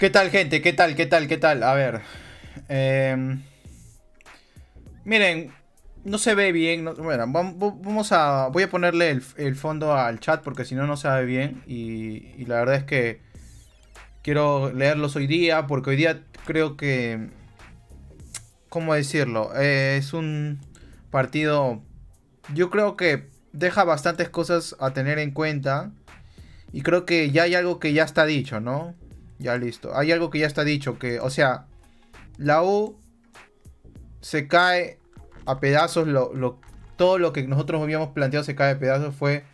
¿Qué tal, gente? ¿Qué tal? ¿Qué tal? ¿Qué tal? A ver. Em, miren, no se ve bien. bueno, vamos a. Voy a ponerle el, fondo al chat porque si no, no se ve bien. Y, la verdad es que quiero leerlos hoy día porque hoy día creo que. ¿Cómo decirlo? Eh, es un partido. Yo creo que deja bastantes cosas a tener en cuenta. Y creo que ya hay algo que ya está dicho, ¿no? Ya listo. Hay algo que ya está dicho, que, o sea, la U se cae a pedazos, lo, todo lo que nosotros habíamos planteado se cae a pedazos fue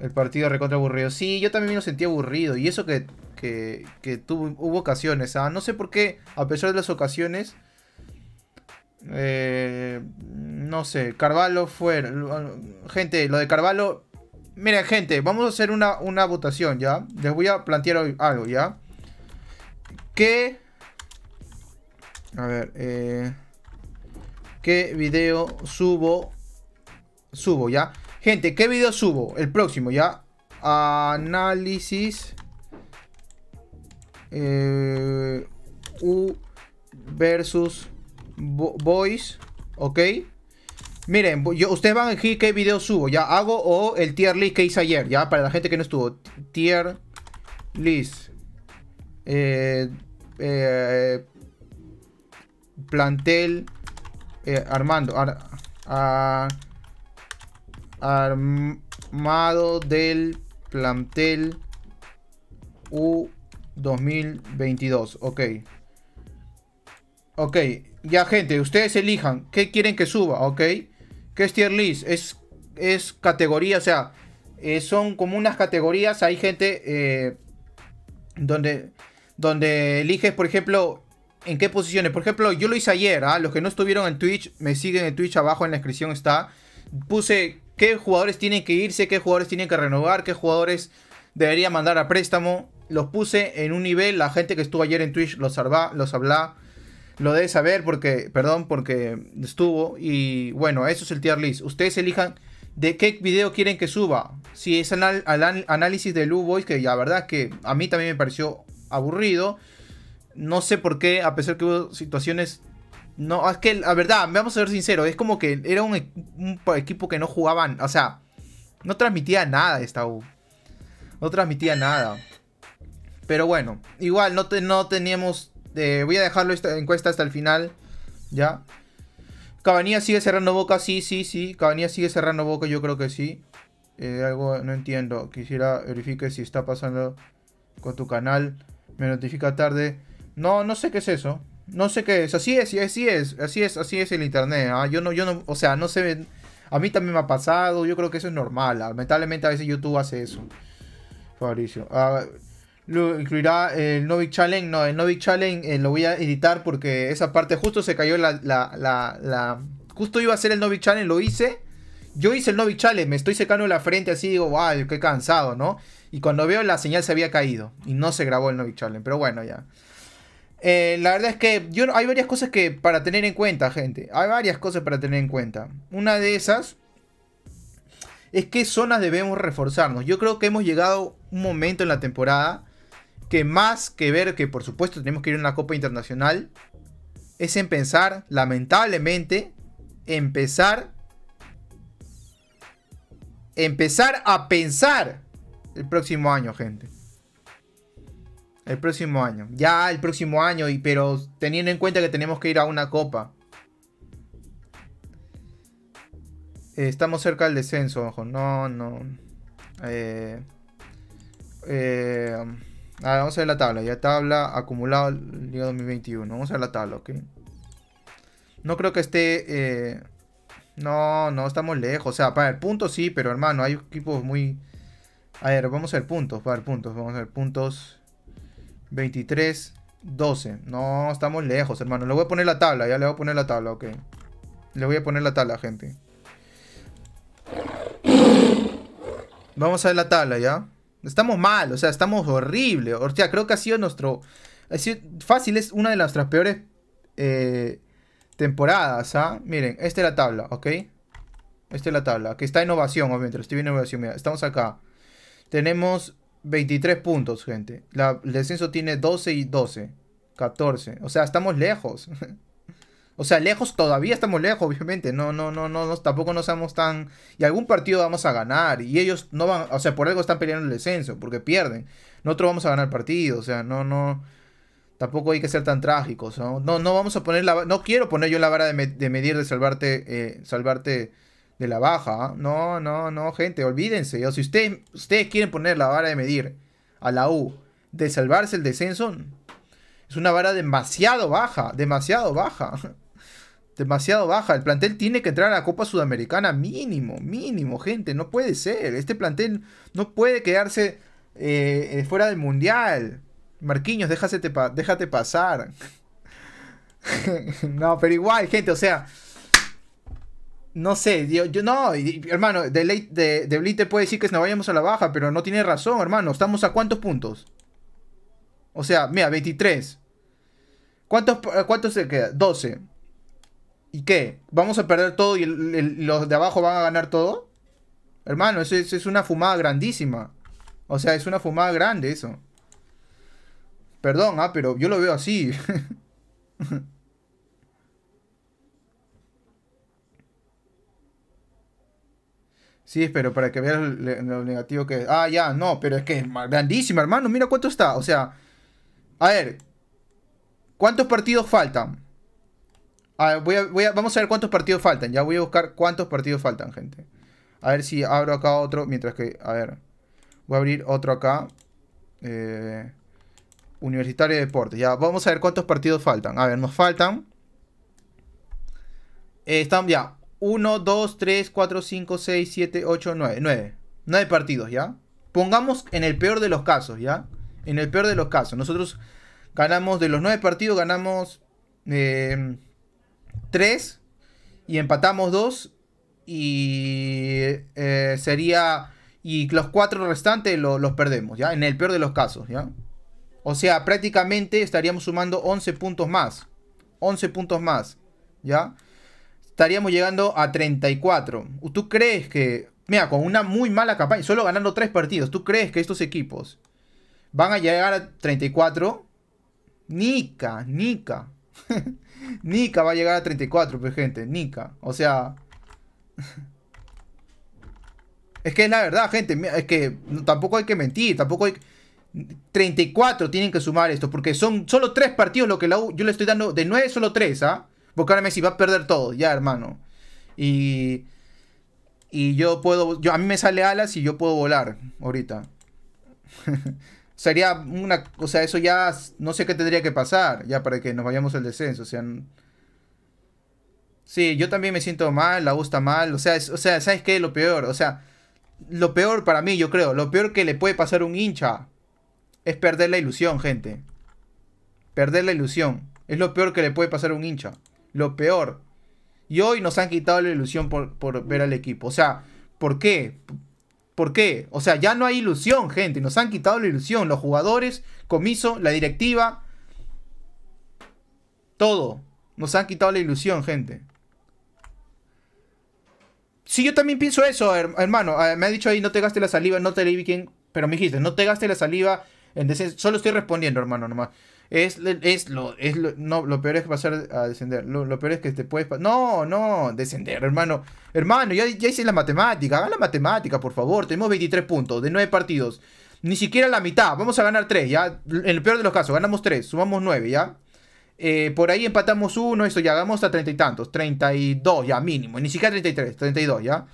el partido recontra aburrido. Sí, yo también me sentí aburrido, y eso que, tuvo, hubo ocasiones, ¿ah? no sé por qué, a pesar de las ocasiones... Eh, no sé, Carvalho fue, Gente, lo de Carvalho. Miren, gente, vamos a hacer una, una votación, ¿ya? Les voy a plantear algo, ¿ya? ¿Qué? A ver, eh, ¿qué video subo? Subo, ¿ya? Gente, ¿qué video subo? El próximo, ¿ya? Análisis. Eh, U versus Voice, ¿ok? Miren, yo, ustedes van a elegir qué video subo, ya hago o el tier list que hice ayer, ya para la gente que no estuvo. Tier list. Eh, eh, plantel eh, armando armado del plantel U 2022 ok ok ya gente ustedes elijan qué quieren que suba ok que es tier list es es categoría o sea eh, son como unas categorías hay gente donde donde eliges, por ejemplo, en qué posiciones. Por ejemplo, yo lo hice ayer, ¿ah? los que no estuvieron en Twitch, me siguen en Twitch, abajo en la descripción está. Puse qué jugadores tienen que irse, qué jugadores tienen que renovar, qué jugadores debería mandar a préstamo. Los puse en un nivel, la gente que estuvo ayer en Twitch los, arba, los habla, lo debe saber porque, perdón, porque estuvo. Y bueno, eso es el tier list. Ustedes elijan de qué video quieren que suba. Si es al, análisis de Lu Boys, que la verdad que a mí también me pareció aburrido. No sé por qué, a pesar que hubo situaciones. No, es que la verdad, vamos a ser sinceros, es como que era un, equipo que no jugaban, o sea, no transmitía nada esta U. No transmitía nada. Pero bueno, igual no, no teníamos. Eh, voy a dejarlo esta encuesta hasta el final. Ya. Cabanía sigue cerrando boca, sí, sí, sí. Cabanía sigue cerrando boca, yo creo que sí. Eh, algo no entiendo. Quisiera verifique si está pasando con tu canal. Me notifica tarde. No, no sé qué es eso. No sé qué es. Así es, así es, así es, así es el internet. ¿ah? Yo no, yo no, o sea, no sé. A mí también me ha pasado. Yo creo que eso es normal. Ah. Lamentablemente a veces YouTube hace eso. Fabricio. Ah, lo incluirá el Novik Challenge. No, el Novik Challenge eh, lo voy a editar porque esa parte justo se cayó la, la, la, Justo iba a hacer el Novik Challenge, lo hice. Yo hice el Novi Challenge, me estoy secando la frente así, digo, wow, qué cansado, ¿no? Y cuando veo la señal se había caído y no se grabó el Novi Challenge, pero bueno, ya. Eh, la verdad es que yo, hay varias cosas que para tener en cuenta, gente. Hay varias cosas para tener en cuenta. Una de esas es qué zonas debemos reforzarnos. Yo creo que hemos llegado un momento en la temporada que más que ver que por supuesto tenemos que ir a una Copa Internacional, es empezar... lamentablemente, empezar empezar a pensar el próximo año, gente. El próximo año. Ya el próximo año, y, pero teniendo en cuenta que tenemos que ir a una copa. Eh, estamos cerca del descenso, ojo. No, no. Eh, eh, a vamos a ver la tabla. Ya tabla acumulada día 2021. Vamos a ver la tabla, ¿ok? No creo que esté... No, no, estamos lejos. O sea, para el punto sí, pero hermano, hay equipos muy... A ver, vamos a ver puntos, para puntos, vamos a ver puntos. 23, 12. No, estamos lejos, hermano. Le voy a poner la tabla, ya le voy a poner la tabla, ok. Le voy a poner la tabla, gente. Vamos a ver la tabla, ¿ya? Estamos mal, o sea, estamos horrible. O sea, creo que ha sido nuestro... Ha sido fácil, es una de nuestras peores... Eh, Temporadas, ¿ah? Miren, esta es la tabla, ¿ok? Esta es la tabla. Que está innovación, obviamente. Estoy viendo innovación. Mira, estamos acá. Tenemos 23 puntos, gente. La, el descenso tiene 12 y 12. 14. O sea, estamos lejos. o sea, lejos todavía estamos lejos, obviamente. No, no, no, no, tampoco no estamos tan. Y algún partido vamos a ganar. Y ellos no van. O sea, por algo están peleando el descenso. Porque pierden. Nosotros vamos a ganar partido. O sea, no, no. Tampoco hay que ser tan trágicos, ¿no? No, vamos a poner la... No quiero poner yo la vara de, medir, de salvarte, eh, salvarte de la baja. ¿ah? No, no, no, gente, olvídense. si usted, ustedes quieren poner la vara de medir a la U de salvarse el descenso, es una vara demasiado baja, demasiado baja. Demasiado baja. El plantel tiene que entrar a la Copa Sudamericana mínimo, mínimo, gente. No puede ser. Este plantel no puede quedarse eh, eh, fuera del Mundial. Marquinhos, déjate, déjate pasar. no, pero igual, gente, o sea. No sé, yo, no, hermano, de, de, puede decir que nos vayamos a la baja, pero no tiene razón, hermano. ¿Estamos a cuántos puntos? O sea, mira, 23. ¿Cuántos, eh, cuántos se queda? 12. ¿Y qué? ¿Vamos a perder todo y los de abajo van a ganar todo? Hermano, eso es una fumada grandísima. O sea, es una fumada grande eso. Perdón, ah, pero yo lo veo así. sí, pero para que veas lo, negativo que es. Ah, ya, no, pero es que es grandísima, hermano. Mira cuánto está. O sea, a ver, ¿cuántos partidos faltan? A voy voy a, vamos a ver cuántos partidos faltan. Ya voy a buscar cuántos partidos faltan, gente. A ver si abro acá otro. Mientras que, a ver, voy a abrir otro acá. Eh. Universitario de Deportes. Ya, vamos a ver cuántos partidos faltan. A ver, nos faltan. Eh, están ya. 1, 2, 3, 4, 5, 6, 7, 8, 9. 9. 9 partidos, ¿ya? Pongamos en el peor de los casos, ¿ya? En el peor de los casos. Nosotros ganamos de los 9 partidos, ganamos eh, em, 3 y empatamos 2. Y eh, sería. Y los 4 restantes lo, los perdemos, ¿ya? En el peor de los casos, ¿ya? O sea, prácticamente estaríamos sumando 11 puntos más. 11 puntos más, ¿ya? Estaríamos llegando a 34. ¿Tú crees que, mira, con una muy mala campaña, solo ganando 3 partidos, ¿tú crees que estos equipos van a llegar a 34? Nica, Nica. Nica va a llegar a 34, pues gente, Nica. O sea... es que la verdad, gente. Es que tampoco hay que mentir, tampoco hay... 34 tienen que sumar esto, porque son solo 3 partidos lo que la yo le estoy dando, de 9 solo 3, ¿ah? Porque ahora Messi va a perder todo, ya hermano. Y, y yo puedo, yo, a mí me sale alas y yo puedo volar ahorita. Sería una, o sea, eso ya, no sé qué tendría que pasar, ya para que nos vayamos al descenso, o sea... Sí, yo también me siento mal, la U está mal, o sea, o sea, ¿sabes qué? Lo peor, o sea, lo peor para mí, yo creo, lo peor que le puede pasar a un hincha es perder la ilusión, gente. Perder la ilusión. Es lo peor que le puede pasar a un hincha. Lo peor. Y hoy nos han quitado la ilusión por, por ver al equipo. O sea, ¿por qué? ¿Por qué? O sea, ya no hay ilusión, gente. Nos han quitado la ilusión. Los jugadores, comiso, la directiva. Todo. Nos han quitado la ilusión, gente. Sí, yo también pienso eso, hermano. Ah, me ha dicho ahí, no te gastes la saliva, no te leí Pero me dijiste, no te gastes la saliva solo estoy respondiendo, hermano, nomás. Es, es, lo, es lo, no, lo peor es pasar a descender. Lo, peor es que te puedes. No, no, descender, hermano. Hermano, ya, ya hice la matemática. Hagan la matemática, por favor. Tenemos 23 puntos de 9 partidos. Ni siquiera la mitad. Vamos a ganar 3, ya. En el peor de los casos, ganamos 3, sumamos 9, ya. Eh, por ahí empatamos uno, Eso ya hagamos a treinta y tantos, 32 ya mínimo, ni siquiera 33, 32 ya.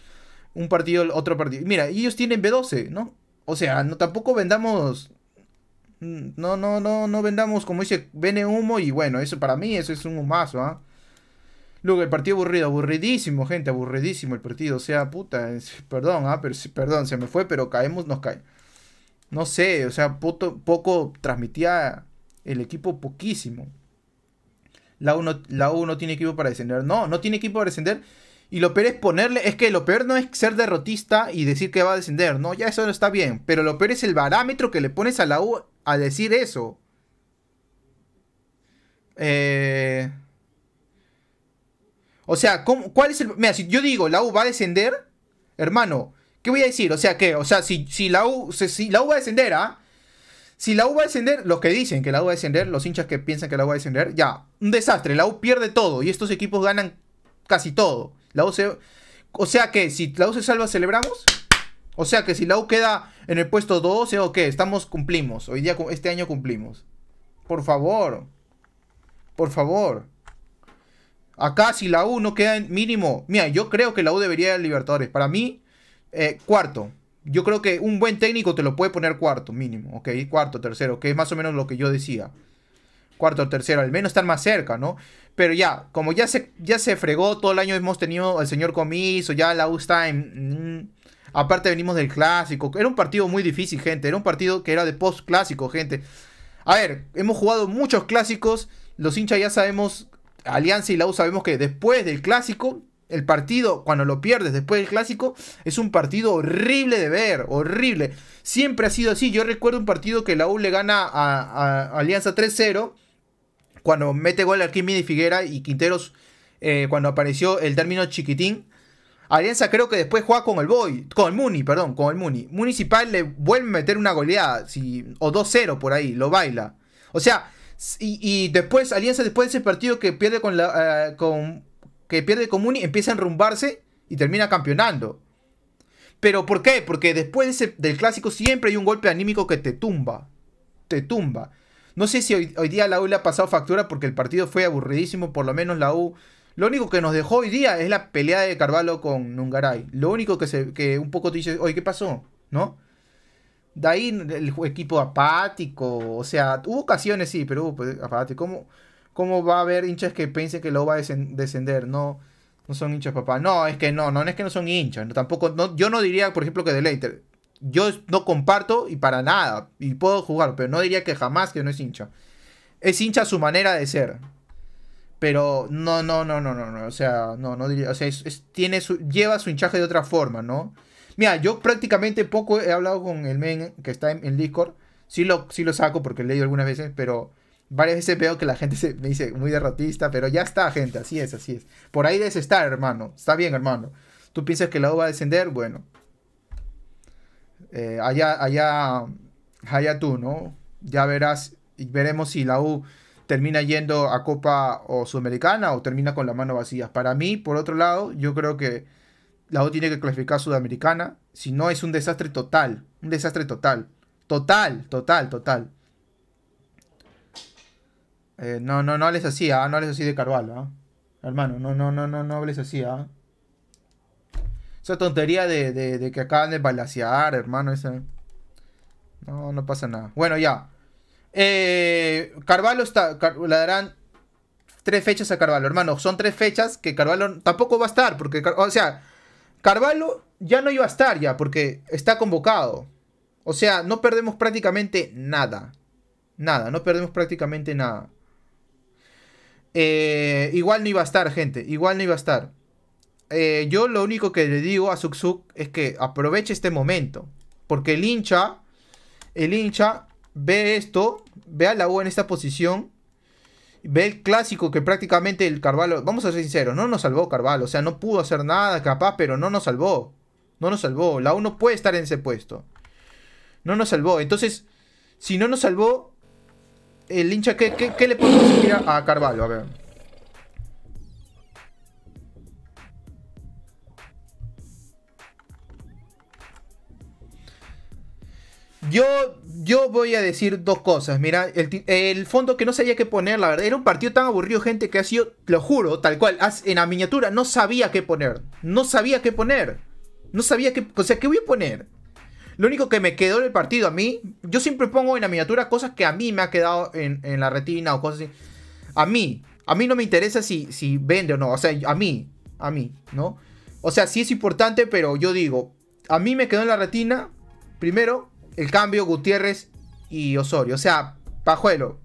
Un partido, otro partido. Mira, ellos tienen B12, ¿no? O sea, no, tampoco vendamos Mm, no, no, no, no vendamos, como dice, vende humo y bueno, eso para mí, eso es un humazo, ¿ah? Luego, el partido aburrido, aburridísimo, gente, aburridísimo el partido. O sea, puta, perdón, ¿ah? perdón, se me fue, pero caemos, nos cae. No sé, o sea, poco transmitía el equipo, poquísimo. La U, no, la U no tiene equipo para descender. No, no tiene equipo para descender. Y lo peor es ponerle, es que lo peor no es ser derrotista y decir que va a descender, no, ya eso no está bien, pero lo peor es el parámetro que le pones a la U a decir eso, eh, o sea, ¿cuál es el...? Mira, si yo digo, la U va a descender, hermano, ¿qué voy a decir? O sea, que O sea, si, la, U, si, la U va a descender, ¿ah? Si la U va a descender, los que dicen que la U va a descender, los hinchas que piensan que la U va a descender, ya, un desastre, la U pierde todo y estos equipos ganan casi todo. La U O sea que si la U se salva, celebramos. O sea que si la U queda en el puesto 12 o qué, estamos, cumplimos, hoy día, este año cumplimos. Por favor, por favor. Acá si la U no queda en mínimo, mira, yo creo que la U debería ir Libertadores. Para mí, eh, cuarto. Yo creo que un buen técnico te lo puede poner cuarto, mínimo, ¿ok? Cuarto, tercero, que es más o menos lo que yo decía. Cuarto, tercero, al menos estar más cerca, ¿no? Pero ya, como ya se, ya se fregó, todo el año hemos tenido al señor Comiso, ya la U está en... Mm, Aparte venimos del clásico. Era un partido muy difícil, gente. Era un partido que era de post-clásico, gente. A ver, hemos jugado muchos clásicos. Los hinchas ya sabemos, Alianza y la U sabemos que después del clásico, el partido, cuando lo pierdes después del clásico, es un partido horrible de ver, horrible. Siempre ha sido así. Yo recuerdo un partido que la U le gana a, Alianza 3-0, cuando mete gol Mini Figuera y Quinteros, eh, cuando apareció el término chiquitín. Alianza creo que después juega con el Boy, con el Muni, perdón, con el Muni. Municipal le vuelve a meter una goleada, o 2-0 por ahí, lo baila. O sea, y, después Alianza después de ese partido que pierde con la eh, con, que pierde con Muni, empieza a enrumbarse y termina campeonando. Pero ¿por qué? Porque después del clásico siempre hay un golpe anímico que te tumba, te tumba. No sé si hoy día la U le ha pasado factura porque el partido fue aburridísimo, por lo menos la U lo único que nos dejó hoy día es la pelea de Carvalho con Nungaray. Lo único que, se, que un poco te dice, oye, ¿qué pasó? ¿No? De ahí el equipo apático. O sea, hubo ocasiones, sí, pero pues, apático. ¿Cómo, ¿Cómo, va a haber hinchas que piensen que lo va a descender? No, no son hinchas, papá. No, es que no, no, es que no son hinchas. tampoco, yo no diría, por ejemplo, que de Leiter. Yo no comparto y para nada. Y puedo jugar, pero no diría que jamás que no es hincha. Es hincha su manera de ser. Pero no, no, no, no, no, no. O sea, no, no diría. O sea, tiene lleva su hinchaje de otra forma, ¿no? Mira, yo prácticamente poco he hablado con el men que está en, Discord. Sí lo, sí lo saco porque leído algunas veces, pero varias veces veo que la gente me dice muy derrotista, pero ya está, gente, así es, así es. Por ahí debe estar, hermano. Está bien, hermano. ¿Tú piensas que la U va a descender? Bueno. Eh, allá, allá, allá tú, ¿no? Ya verás, veremos si la U termina yendo a Copa o Sudamericana o termina con la mano vacía. Para mí, por otro lado, yo creo que la O tiene que clasificar Sudamericana, si no es un desastre total, un desastre total, total, total, total. Eh, no, no, no les así, ah, no les así de Carvalho, ah. hermano, no, no, no, no, no hables así, ¿ah? Esa tontería de, de, que acaban de balasear, hermano, No, no pasa nada. Bueno, ya. Eh, Carvalho está. le darán tres fechas a Carvalho. Hermano, son tres fechas que Carvalho tampoco va a estar. Porque, o sea, Carvalho ya no iba a estar ya, porque está convocado. O sea, no perdemos prácticamente nada. Nada, no perdemos prácticamente nada. Eh, igual no iba a estar, gente. Igual no iba a estar. Eh, yo lo único que le digo a Suksuk es que aproveche este momento. Porque el hincha, el hincha ve esto ve a la U en esta posición, ve el clásico que prácticamente el Carvalho, vamos a ser sinceros, no nos salvó Carvalho, o sea, no pudo hacer nada capaz, pero no nos salvó. No nos salvó, la U no puede estar en ese puesto. No nos salvó, entonces, si no nos salvó, el hincha, ¿qué, le podemos decir a, a Carvalho? A ver. Yo, yo voy a decir dos cosas. Mira, el, fondo que no sabía qué poner, la verdad. Era un partido tan aburrido, gente, que ha sido, lo juro, tal cual. En la miniatura no sabía qué poner. No sabía qué poner. No sabía qué. O sea, ¿qué voy a poner? Lo único que me quedó el partido a mí, yo siempre pongo en la miniatura cosas que a mí me ha quedado en, la retina o cosas así. A mí, a mí no me interesa si, si vende o no. O sea, a mí, a mí, ¿no? O sea, sí es importante, pero yo digo, a mí me quedó en la retina, primero, el cambio Gutiérrez y Osorio. O sea, Pajuelo,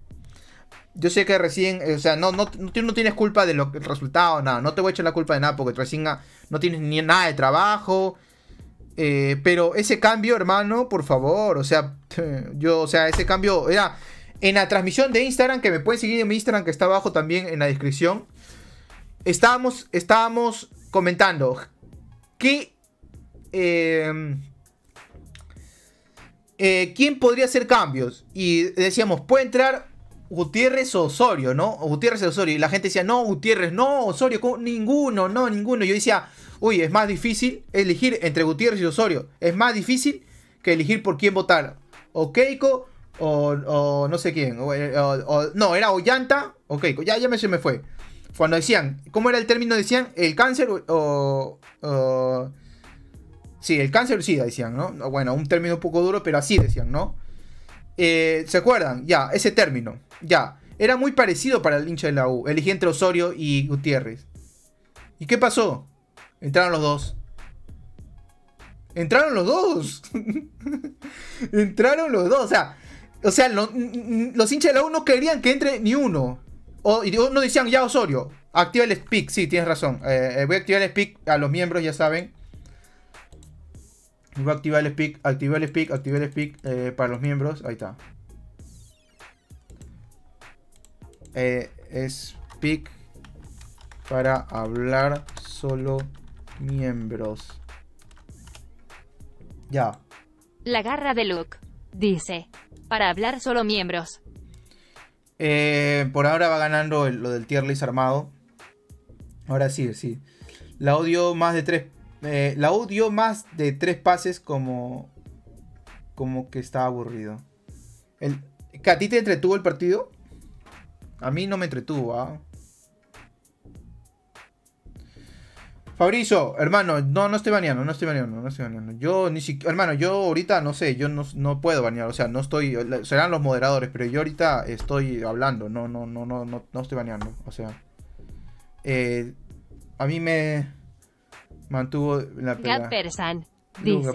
yo sé que recién, eh, o sea, no, no, no, tienes culpa del resultado, nada, no te voy a echar la culpa de nada porque recién no tienes ni nada de trabajo. Eh, pero ese cambio, hermano, por favor, o sea, yo, o sea, ese cambio era en la transmisión de Instagram, que me pueden seguir en mi Instagram, que está abajo también en la descripción. Estábamos, estábamos comentando que... Eh, eh, ¿quién podría hacer cambios? Y decíamos, puede entrar Gutiérrez o Osorio, ¿no? Gutiérrez o Osorio. Y la gente decía, no, Gutiérrez, no, Osorio, ninguno, no, ninguno. Yo decía, uy, es más difícil elegir entre Gutiérrez y Osorio. Es más difícil que elegir por quién votar. O Keiko, o, no sé quién. Eh, no, era Ollanta o Keiko. Ya, ya me, se me fue. Cuando decían, ¿cómo era el término? Decían, el cáncer o Sí, el cáncer sí decían, ¿no? Bueno, un término un poco duro, pero así decían, ¿no? Eh, ¿Se acuerdan? Ya, ese término. Ya. Era muy parecido para el hincha de la U. Elegí entre Osorio y Gutiérrez. ¿Y qué pasó? Entraron los dos. Entraron los dos. Entraron los dos. O sea, o sea los hinchas de la U no querían que entre ni uno. O, y, no decían, ya Osorio, activa el speak. Sí, tienes razón. Eh, eh, voy a activar el speak a los miembros, ya saben a activar el speak, Activar el speak, Activar el speak eh, para los miembros. Ahí está. Eh, es speak para hablar solo miembros. Ya. La garra de Luke dice, para hablar solo miembros. Eh, por ahora va ganando lo del tier list armado. Ahora sí, sí. La odio más de tres eh, la U dio más de tres pases como, como que estaba aburrido. El, ¿A ti te entretuvo el partido? A mí no me entretuvo, ¿ah? Fabrizio, hermano, no, no estoy baneando, no estoy baneando, no estoy baneando. Yo ni siquiera, hermano, yo ahorita no sé, yo no, puedo banear, o sea, no estoy, serán los moderadores, pero yo ahorita estoy hablando, no, no, no, no, no, no estoy baneando, o sea. Eh, a mí me... Mantuvo la Persan.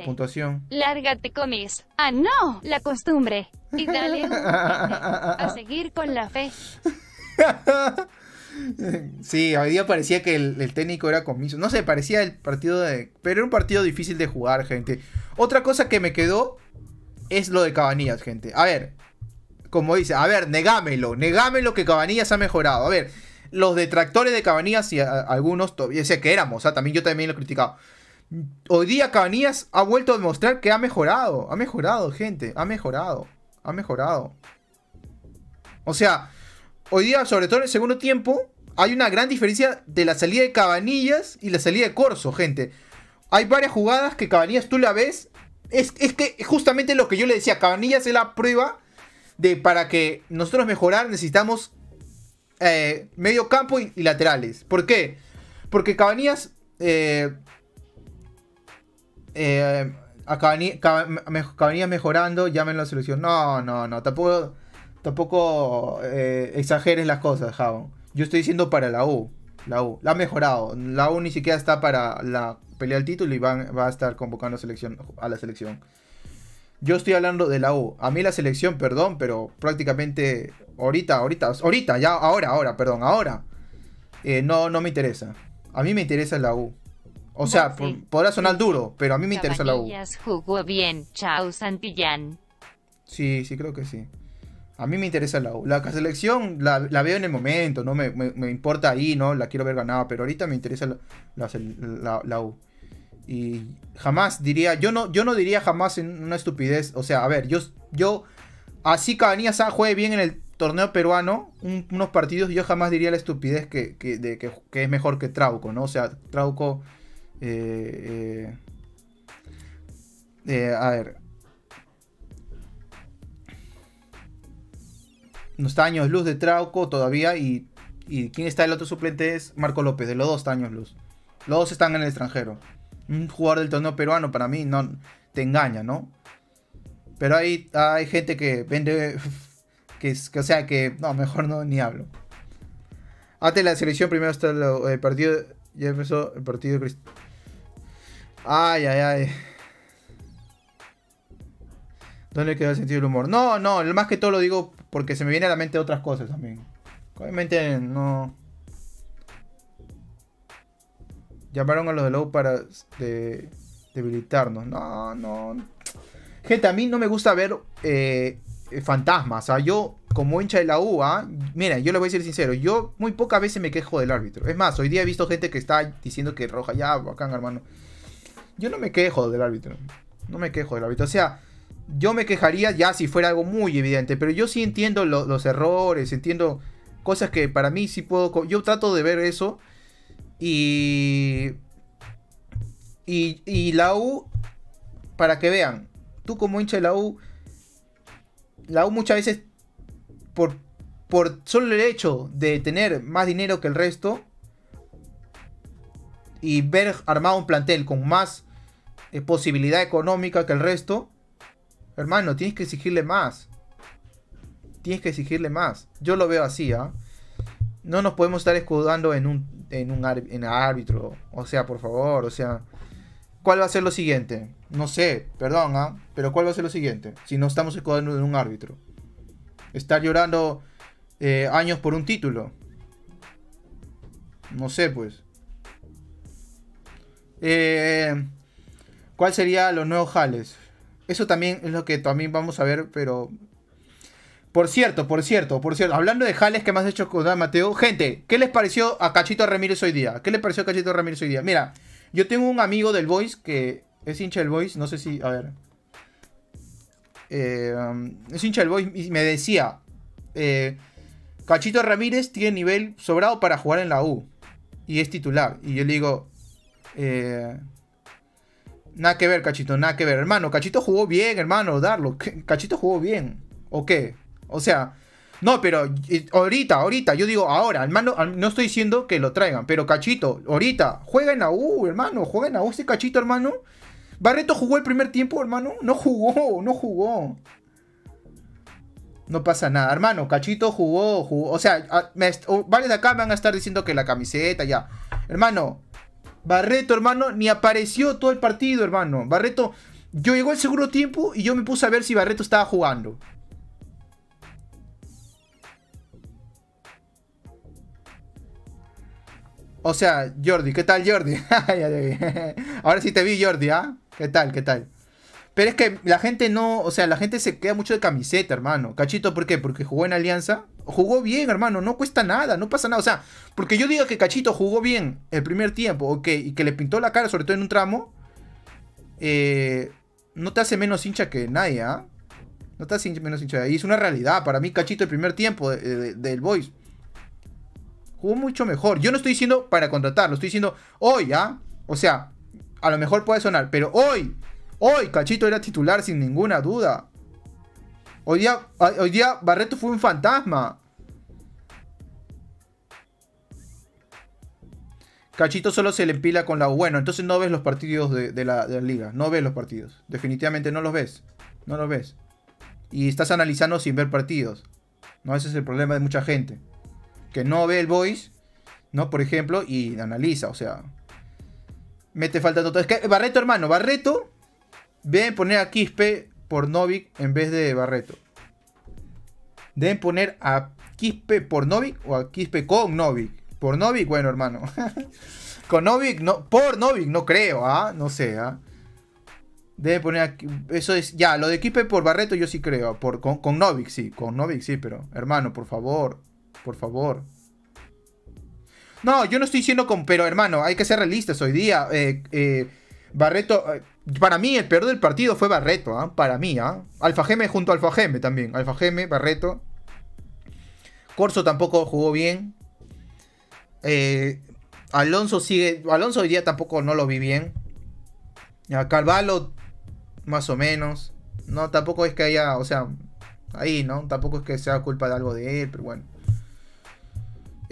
puntuación. Lárgate, comis. Ah, no, la costumbre. Y a seguir con la fe. Sí, hoy día parecía que el, el, técnico era comiso. No sé, parecía el partido de. Pero era un partido difícil de jugar, gente. Otra cosa que me quedó es lo de Cabanillas, gente. A ver, como dice, a ver, negámelo, negámelo que Cabanillas ha mejorado. A ver, los detractores de Cabanillas y algunos, todavía que éramos, o sea, también yo también lo he criticado. Hoy día Cabanillas ha vuelto a demostrar que ha mejorado, ha mejorado, gente, ha mejorado, ha mejorado. O sea, hoy día, sobre todo en el segundo tiempo, hay una gran diferencia de la salida de Cabanillas y la salida de Corso, gente. Hay varias jugadas que Cabanillas tú la ves. Es, es que justamente lo que yo le decía, Cabanillas es la prueba de para que nosotros mejorar necesitamos eh, medio campo y, laterales. ¿Por qué? Porque Cabanías. Eh, eh Cabanías mejorando, llamen la solución. No, no, no. Tampoco, tampoco eh, exageres las cosas, Javon. Yo estoy diciendo para la U. La U. La ha mejorado. La U ni siquiera está para la pelea del título y va a estar convocando selección, a la selección. Yo estoy hablando de la U. A mí la selección, perdón, pero prácticamente Ahorita, ahorita, ahorita, ya, ahora, ahora, perdón, ahora. Eh, no, no me interesa. A mí me interesa la U. O sea, podrá sonar duro, pero a mí me interesa la U. jugó bien, chao Santillán. Sí, sí, creo que sí. A mí me interesa la U. La selección la, veo en el momento, no me, importa ahí, ¿no? La quiero ver ganada, pero ahorita me interesa la, U. Y jamás diría, yo no, yo no diría jamás en una estupidez. O sea, a ver, yo, yo así Cabanillas juegue bien en el torneo peruano, unos partidos, yo jamás diría la estupidez que, de, que, es mejor que Trauco, ¿no? O sea, Trauco... Eh, eh, eh, a ver. No está años luz de Trauco todavía y, y quién está el otro suplente es Marco López, de los dos está años luz. Los dos están en el extranjero. Un jugador del torneo peruano para mí no te engaña, ¿no? Pero hay gente que vende que, o sea que, no, mejor no ni hablo. Antes ah, la selección primero está el, partido, ya empezó el partido. Ay, ay, ay. ¿Dónde quedó el sentido del humor? No, no, más que todo lo digo porque se me viene a la mente otras cosas también. Obviamente no. Llamaron a los de Low para debilitarnos. No, no. Gente, a mí no me gusta ver eh, eh, fantasma. O sea, yo como hincha de la UA, ¿ah? mira, yo le voy a decir sincero, yo muy pocas veces me quejo del árbitro. Es más, hoy día he visto gente que está diciendo que roja ya, bacán, hermano. Yo no me quejo del árbitro. No me quejo del árbitro. O sea, yo me quejaría ya si fuera algo muy evidente, pero yo sí entiendo los errores, entiendo cosas que para mí sí puedo... Yo trato de ver eso y... Y, y la U, para que vean, tú como hincha de la U la U muchas veces, por, por solo el hecho de tener más dinero que el resto y ver armado un plantel con más eh, posibilidad económica que el resto, hermano, tienes que exigirle más. Tienes que exigirle más. Yo lo veo así, ¿ah? No nos podemos estar escudando en un, árbitro. O sea, por favor, o sea. ¿Cuál va a ser lo siguiente? No sé, perdón, ¿ah? Pero ¿cuál va a ser lo siguiente? Si no estamos escudando en un árbitro. Estar llorando eh, años por un título. No sé, pues. Eh, ¿Cuál sería los nuevos jales? Eso también es lo que también vamos a ver, pero... Por cierto, por cierto, por cierto. Hablando de jales que más has hecho con Mateo. Gente, ¿qué les pareció a Cachito Ramírez hoy día? ¿Qué les pareció a Cachito Ramírez hoy día? Mira, yo tengo un amigo del Voice que es hincha del Boys, no sé si. A ver. Eh, um, es hincha del Boys y me decía. Eh, Cachito Ramírez tiene nivel sobrado para jugar en la U. Y es titular. Y yo le digo. Eh, nada que ver, Cachito, nada que ver. Hermano, Cachito jugó bien, hermano, darlo. Cachito jugó bien. ¿O qué? O sea. No, pero ahorita, ahorita, yo digo ahora, hermano, no estoy diciendo que lo traigan, pero Cachito, ahorita, juega en la U, hermano, juega en la U este Cachito, hermano. Barreto jugó el primer tiempo, hermano. No jugó, no jugó. No pasa nada, hermano. Cachito jugó, jugó. O sea, varios de acá me van a estar diciendo que la camiseta ya. Hermano, Barreto, hermano, ni apareció todo el partido, hermano. Barreto, yo llegó el segundo tiempo y yo me puse a ver si Barreto estaba jugando. O sea, Jordi, ¿qué tal Jordi? Ahora sí te vi, Jordi, ¿ah? ¿Qué tal? ¿Qué tal? Pero es que la gente no, o sea, la gente se queda mucho de camiseta, hermano. Cachito, ¿por qué? Porque jugó en Alianza. Jugó bien, hermano, no cuesta nada, no pasa nada. O sea, porque yo digo que Cachito jugó bien el primer tiempo, y que le pintó la cara, sobre todo en un tramo, eh, no te hace menos hincha que nadie, ¿ah? No te hace menos hincha. Y es una realidad, para mí Cachito el primer tiempo del Boys jugó mucho mejor. Yo no estoy diciendo para contratar. Lo estoy diciendo hoy, ¿ah? O sea, a lo mejor puede sonar, pero hoy, hoy Cachito era titular sin ninguna duda. Hoy día, ah, hoy día Barreto fue un fantasma. Cachito solo se le empila con la U. Bueno, entonces no ves los partidos de, la, liga. No ves los partidos. Definitivamente no los ves. No los ves. Y estás analizando sin ver partidos. No, ese es el problema de mucha gente. Que no ve el voice, ¿no? Por ejemplo, y analiza. O sea, Mete falta todo Es que Barreto, hermano, Barreto. Deben poner a Quispe por Novik en vez de Barreto. Deben poner a Quispe por Novik o a Quispe con Novik. Por Novik, bueno, hermano. con Novik, no. Por Novik, no creo, ¿ah? No sé, ¿ah? Debe poner Eso es. Ya, lo de Quispe por Barreto yo sí creo. Por, con, con Novik, sí. Con Novik, sí, pero. Hermano, por favor. Por favor. No, yo no estoy diciendo con. Pero hermano, hay que ser realistas hoy día. Eh, eh, Barreto. Eh, para mí, el peor del partido fue Barreto, ¿ah? Para mí, ¿ah? Alfa junto a Alfa también. Alfa Barreto. Corso tampoco jugó bien. Alonso sigue. Alonso hoy día tampoco no lo vi bien. A Carvalho, más o menos. No, tampoco es que haya. O sea, ahí, ¿no? Tampoco es que sea culpa de algo de él, pero bueno.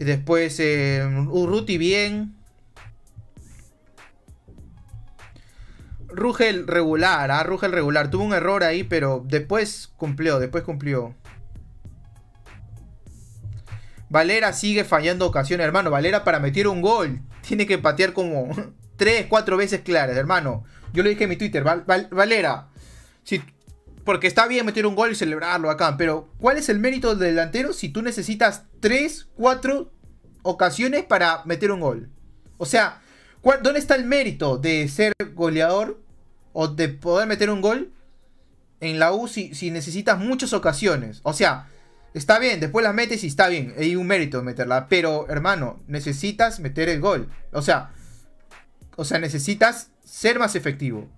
Y Después eh, un Ruti bien. Rugel regular, ah, Rugel regular. Tuvo un error ahí, pero después cumplió, después cumplió. Valera sigue fallando ocasiones, hermano. Valera para meter un gol tiene que patear como tres, cuatro veces claras, hermano. Yo lo dije en mi Twitter, Valera, si porque está bien meter un gol y celebrarlo acá, pero ¿cuál es el mérito del delantero si tú necesitas 3, 4 ocasiones para meter un gol? O sea, ¿dónde está el mérito de ser goleador o de poder meter un gol en la U si, necesitas muchas ocasiones? O sea, está bien, después las metes y está bien, hay un mérito meterla, pero hermano, necesitas meter el gol. O sea, o sea, necesitas ser más efectivo.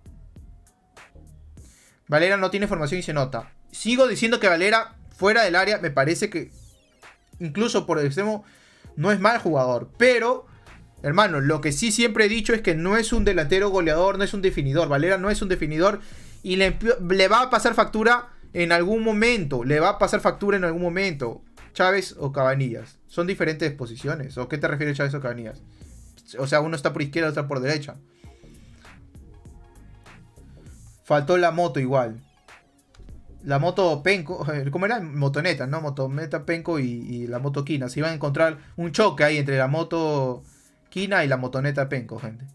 Valera no tiene formación y se nota. Sigo diciendo que Valera, fuera del área, me parece que incluso por el extremo no es mal jugador. Pero, hermano, lo que sí siempre he dicho es que no es un delantero goleador, no es un definidor. Valera no es un definidor y le, va a pasar factura en algún momento. Le va a pasar factura en algún momento. Chávez o Cabanillas. Son diferentes posiciones. ¿O qué te refieres Chávez o Cabanillas? O sea, uno está por izquierda, otro por derecha. Faltó la moto igual. La moto Penco, ¿cómo era? Motoneta, ¿no? Motoneta Penco y, la moto Kina, Se iban a encontrar un choque ahí entre la moto Quina y la motoneta Penco, gente.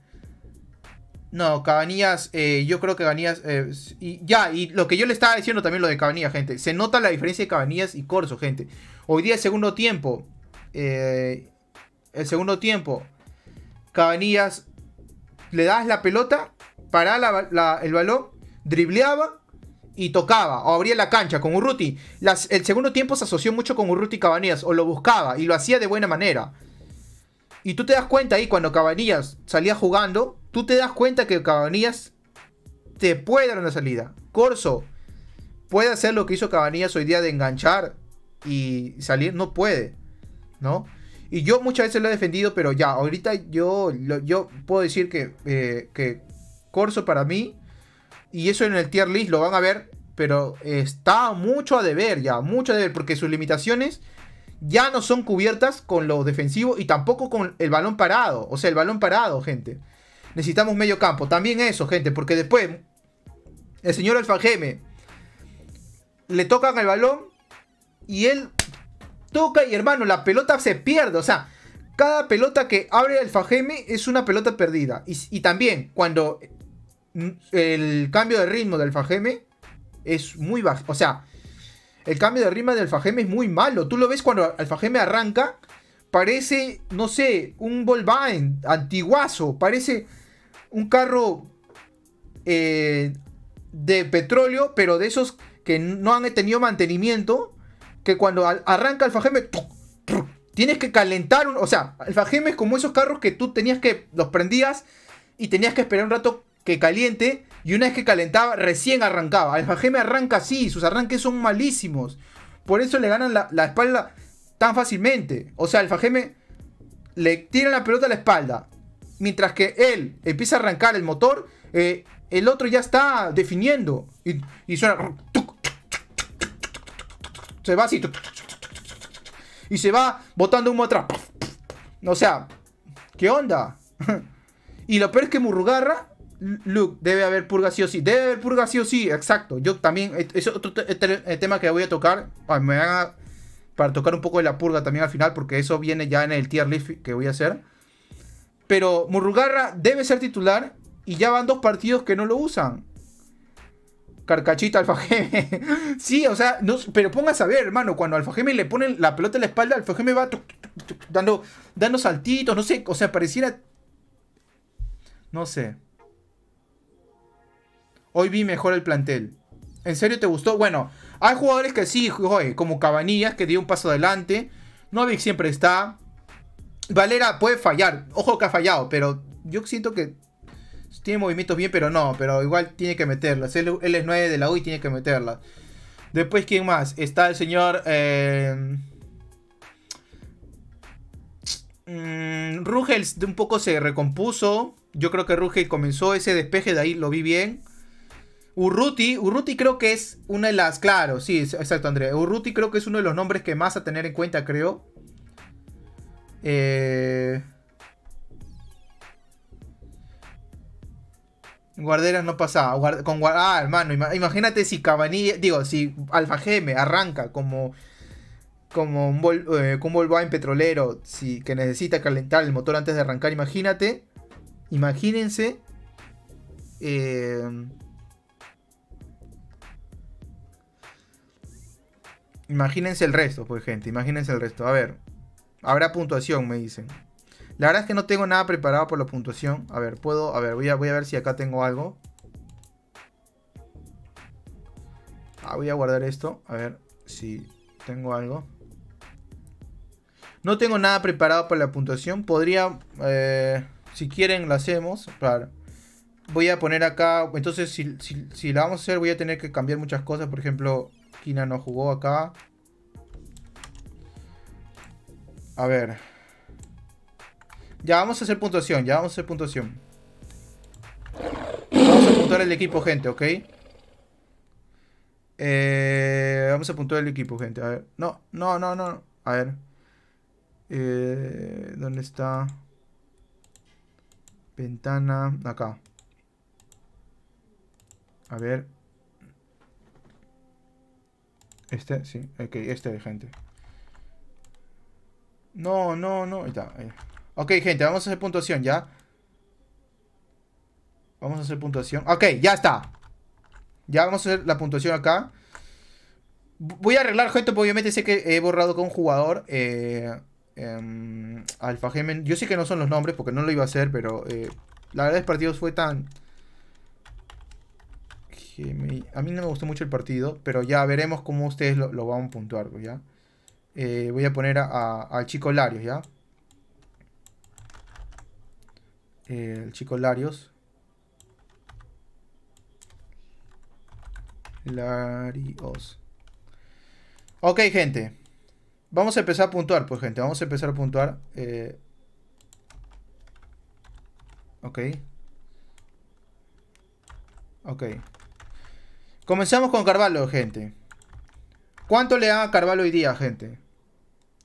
No, Cabanillas, eh, yo creo que Cabanillas. Eh, y, ya, y lo que yo le estaba diciendo también lo de Cabanillas, gente. Se nota la diferencia de Cabanillas y Corso, gente. Hoy día, el segundo tiempo. Eh, el segundo tiempo. Cabanillas, le das la pelota, para el balón dribleaba y tocaba o abría la cancha con Urruti. Las, el segundo tiempo se asoció mucho con Urruti Cabanías o lo buscaba y lo hacía de buena manera. Y tú te das cuenta ahí cuando Cabanillas salía jugando, tú te das cuenta que Cabanías te puede dar una salida. Corso puede hacer lo que hizo Cabanías hoy día de enganchar y salir, no puede, ¿no? Y yo muchas veces lo he defendido, pero ya, ahorita yo, yo puedo decir que, eh, que Corso para mí y eso en el tier list lo van a ver, pero está mucho a deber ya, mucho a deber, porque sus limitaciones ya no son cubiertas con lo defensivo y tampoco con el balón parado. O sea, el balón parado, gente. Necesitamos medio campo. También eso, gente, porque después el señor Alfajeme le tocan el balón y él toca y hermano, la pelota se pierde. O sea, cada pelota que abre Alfajeme es una pelota perdida. y también cuando el cambio de ritmo del Fajeme es muy bajo. O sea, el cambio de ritmo del Fajeme es muy malo. Tú lo ves cuando el arranca, parece, no sé, un Volvain, antiguazo, parece un carro eh, de petróleo, pero de esos que no han tenido mantenimiento, que cuando arranca el Fajeme... Tienes que calentar, o sea, el Fajeme es como esos carros que tú tenías que, los prendías y tenías que esperar un rato que caliente. Y una vez que calentaba, recién arrancaba. Al Fajeme arranca así, sus arranques son malísimos. Por eso le ganan la, espalda tan fácilmente. O sea, Alfa Fajeme le tira la pelota a la espalda. Mientras que él empieza a arrancar el motor, el otro ya está definiendo. Y, suena. Se va así. Y se va botando humo atrás. O sea, ¿qué onda? Y lo peor es que Murrugarra Luke, debe haber purga sí o sí. Debe haber purga sí o sí, exacto. Yo también, es otro este, tema que voy a tocar. Ah, me van para tocar un poco de la purga también al final, porque eso viene ya en el tier list que voy a hacer. Pero Murrugarra debe ser titular y ya van dos partidos que no lo usan. Carcachita Alfa sí, o sea, pero pongas a ver, hermano, cuando Alfa le ponen la pelota en la espalda, Alfa va dando, dando saltitos, no sé, o sea, pareciera... No sé. Hoy vi mejor el plantel. ¿En serio te gustó? Bueno, hay jugadores que sí, como Cabanillas, que dio un paso adelante. Novik siempre está. Valera puede fallar. Ojo que ha fallado, pero yo siento que tiene movimientos bien, pero no. Pero igual tiene que meterlas. Él, es 9 de la U y tiene que meterla. Después, ¿quién más? Está el señor... Eh... Mm, Rugel un poco se recompuso. Yo creo que Rugel comenzó ese despeje de ahí, lo vi bien. Urruti, Urruti creo que es una de las, claro, sí, exacto André. Urruti creo que es uno de los nombres que más a tener en cuenta, creo. Eh... Guarderas no pasaba. con guardar ah, hermano, imagínate si Cabanilla, digo, si Alfa GM arranca como como un, vol eh, petrolero que necesita calentar el motor antes de arrancar, imagínate. Imagínense. Eh, Imagínense el resto, pues gente, imagínense el resto. A ver, habrá puntuación, me dicen. La verdad es que no tengo nada preparado por la puntuación. A ver, puedo, a ver, voy a, voy a ver si acá tengo algo. Ah, voy a guardar esto, a ver si tengo algo. No tengo nada preparado para la puntuación. Podría, eh, si quieren, lo hacemos. Voy a poner acá, entonces si, si la vamos a hacer voy a tener que cambiar muchas cosas. Por ejemplo, Kina no jugó acá. A ver. Ya vamos a hacer puntuación, ya vamos a hacer puntuación. Vamos a puntuar el equipo, gente, ¿ok? Eh, vamos a puntuar el equipo, gente. A ver. No, no, no, no. A ver. Eh, ¿Dónde está? Ventana. Acá. A ver. Este, sí, ok, este de gente. No, no, no. Ahí está, Ok, gente, vamos a hacer puntuación, ¿ya? Vamos a hacer puntuación. Ok, ya está. Ya vamos a hacer la puntuación acá. Voy a arreglar, gente, porque obviamente sé que he borrado con un jugador. Eh, em, Alfa Gemen. Yo sé que no son los nombres porque no lo iba a hacer, pero eh, la verdad, el partido fue tan a mí no me gustó mucho el partido, pero ya veremos cómo ustedes lo, van a puntuar, pues, ¿ya? Eh, voy a poner al chico Larios, ¿ya? Eh, el chico Larios. Larios. Ok, gente. Vamos a empezar a puntuar, pues, gente. Vamos a empezar a puntuar. Eh. Ok. Ok. Comenzamos con Carvalho, gente. ¿Cuánto le da Carvalho hoy día, gente?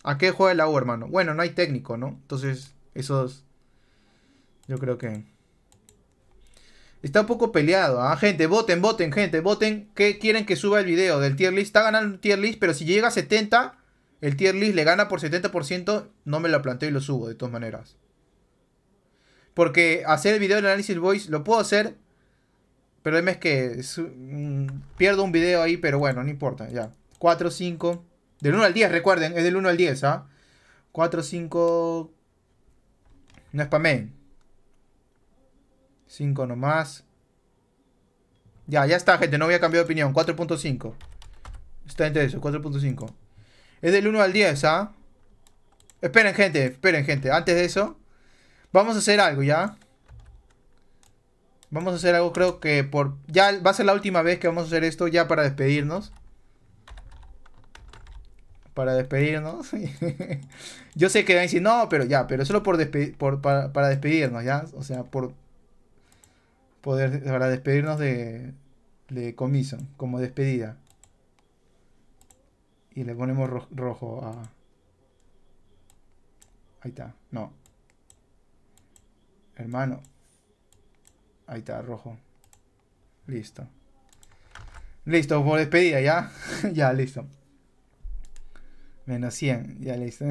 ¿A qué juega el U, hermano? Bueno, no hay técnico, ¿no? Entonces, esos... Yo creo que... Está un poco peleado, ¿ah? Gente, voten, voten, gente, voten. ¿Qué quieren que suba el video del tier list? Está ganando el tier list, pero si llega a 70, el tier list le gana por 70%, no me lo planteo y lo subo, de todas maneras. Porque hacer el video del análisis voice lo puedo hacer, pero es que mm, pierdo un video ahí, pero bueno, no importa, ya. 4, 5. Del 1 al 10, recuerden, es del 1 al 10, ¿ah? 4, 5. No spamé 5 nomás. Ya, ya está, gente. No voy a cambiar de opinión. 4.5. Está entre eso, 4.5. Es del 1 al 10, ¿ah? Esperen, gente. Esperen, gente. Antes de eso, vamos a hacer algo, ¿ya? Vamos a hacer algo, creo que por... Ya va a ser la última vez que vamos a hacer esto, ya para despedirnos. Para despedirnos. Yo sé que van a decir, no, pero ya, pero solo por, para, despedirnos, ¿ya? O sea, por... Poder, para despedirnos de, de comiso, como despedida. Y le ponemos rojo a... Ahí está, no. Hermano, Ahí está, rojo. Listo. Listo, por despedida, ¿ya? ya, listo. Menos 100, ya listo.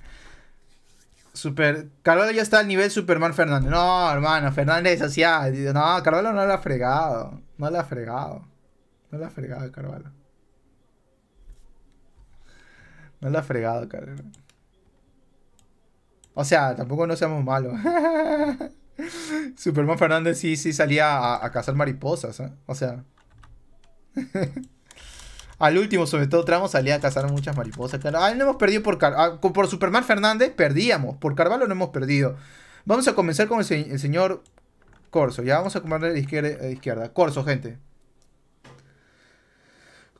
Super. Carvalho ya está al nivel Superman Fernández. No, hermano, Fernández hacía. Ah, no, Carvalho no lo ha fregado. No lo ha fregado. No lo ha fregado, Carvalho. No la ha fregado, Carvalho. O sea, tampoco no seamos malos. Superman Fernández sí, sí salía a, cazar mariposas, ¿eh? O sea. Al último, sobre todo tramos salía a cazar muchas mariposas. Ah, no hemos perdido por, ah, por Superman Fernández, perdíamos. Por Carvalho no hemos perdido. Vamos a comenzar con el, señor Corso. Ya vamos a comer de izquierda, izquierda. Corso, gente.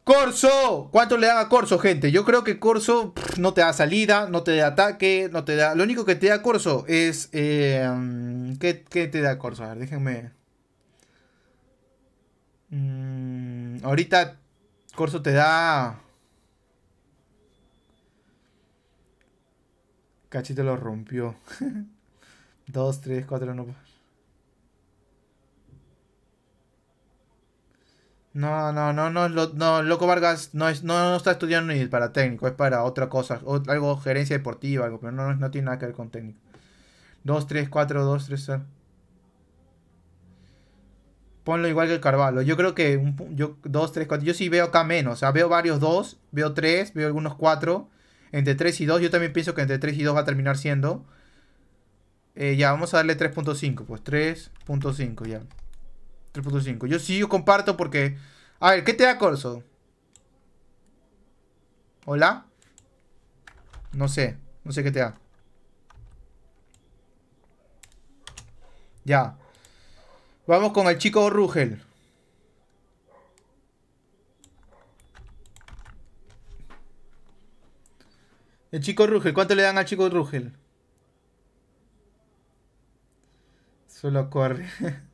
Corso, ¿cuánto le da a Corso, gente? Yo creo que Corso no te da salida, no te da ataque, no te da... Lo único que te da Corso es... Eh, mm, ¿qué, te da Corso? A ver, déjenme... Mm, ahorita Corso te da... Cachito lo rompió. Dos, tres, cuatro, no... No, no, no, no, Loco Vargas no, es, no, está estudiando ni para técnico, es para otra cosa, algo, gerencia deportiva, algo, pero no, no tiene nada que ver con técnico. 2, 3, 4, 2, 3, 0. Ponlo igual que el Carvalho. Yo creo que yo, 2, 3, 4. Yo sí veo acá menos. O sea, veo varios 2, veo 3, veo algunos 4. Entre 3 y 2, yo también pienso que entre 3 y 2 va a terminar siendo. Eh, ya, vamos a darle 3.5. Pues 3.5 ya. 3.5. Yo sí, yo comparto porque... A ver, ¿qué te da Corso? ¿Hola? No sé. No sé qué te da. Ya. Vamos con el chico Rugel. El chico Rugel. ¿Cuánto le dan al chico Rugel? Solo corre.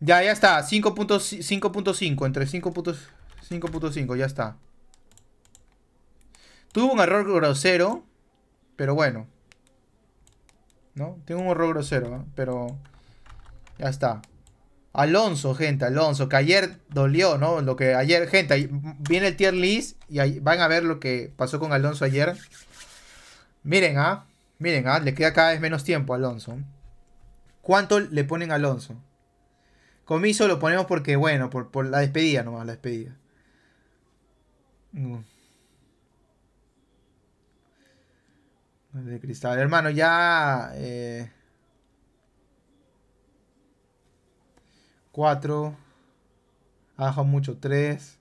Ya, ya está. 5.5. Entre 5.5. Ya está. Tuvo un error grosero. Pero bueno. ¿No? Tengo un error grosero. Pero... Ya está. Alonso, gente, Alonso, que ayer dolió, ¿no? Lo que ayer, gente, viene el tier list y van a ver lo que pasó con Alonso ayer. Miren, ¿ah? Miren, ¿ah? Le queda cada vez menos tiempo a Alonso. ¿Cuánto le ponen a Alonso? Comiso lo ponemos porque, bueno, por, la despedida nomás, la despedida. De cristal, hermano, ya... 4. Eh, cuatro. mucho, 3.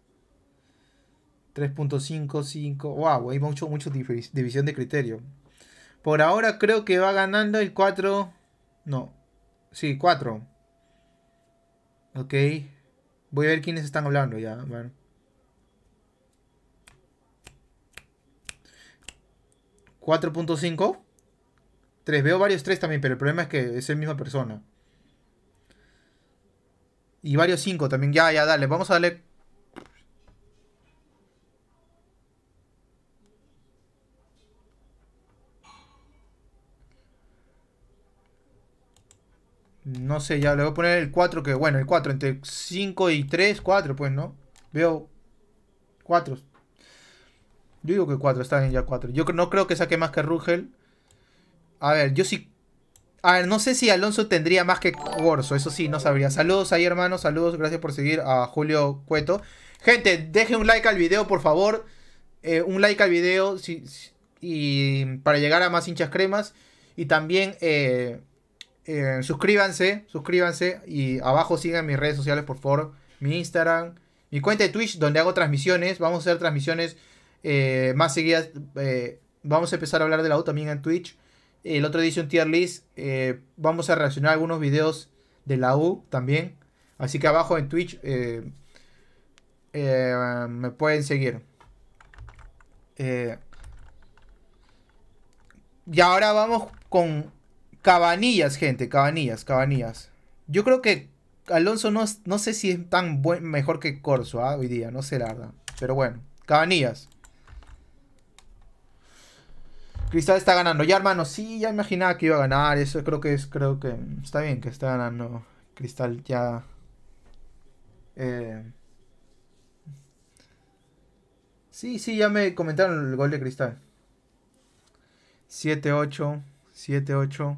3.55. Wow, hay mucho, mucho división de criterio. Por ahora creo que va ganando el 4. No. Sí, 4. Ok. Voy a ver quiénes están hablando ya. Bueno. ¿4.5? 3. Veo varios 3 también, pero el problema es que es la misma persona. Y varios 5 también. Ya, ya, dale. Vamos a darle No sé, ya le voy a poner el 4, que bueno, el 4, entre 5 y 3, 4, pues, ¿no? Veo 4. Yo digo que 4, están ya 4. Yo no creo que saque más que Rugel. A ver, yo sí... A ver, no sé si Alonso tendría más que Gorso, eso sí, no sabría. Saludos ahí, hermanos, saludos, gracias por seguir a Julio Cueto. Gente, dejen un like al video, por favor. Eh, un like al video y para llegar a más hinchas cremas. Y también... Eh, eh, suscríbanse, suscríbanse y abajo sigan mis redes sociales, por favor. Mi Instagram, mi cuenta de Twitch, donde hago transmisiones. Vamos a hacer transmisiones eh, más seguidas. Eh, vamos a empezar a hablar de la U también en Twitch. El otro día un tier list. vamos a reaccionar algunos videos de la U también. Así que abajo en Twitch me pueden seguir. y ahora vamos con Cabanillas, gente, Cabanillas, Cabanillas. Yo creo que Alonso no, no sé si es tan buen, mejor que Corso ah, hoy día, no sé la verdad. Pero bueno, Cabanillas. Cristal está ganando. Ya, hermano, sí, ya imaginaba que iba a ganar. Eso creo que es, creo que está bien que está ganando. Cristal ya. Eh. Sí, sí, ya me comentaron el gol de Cristal. 7-8, 7-8.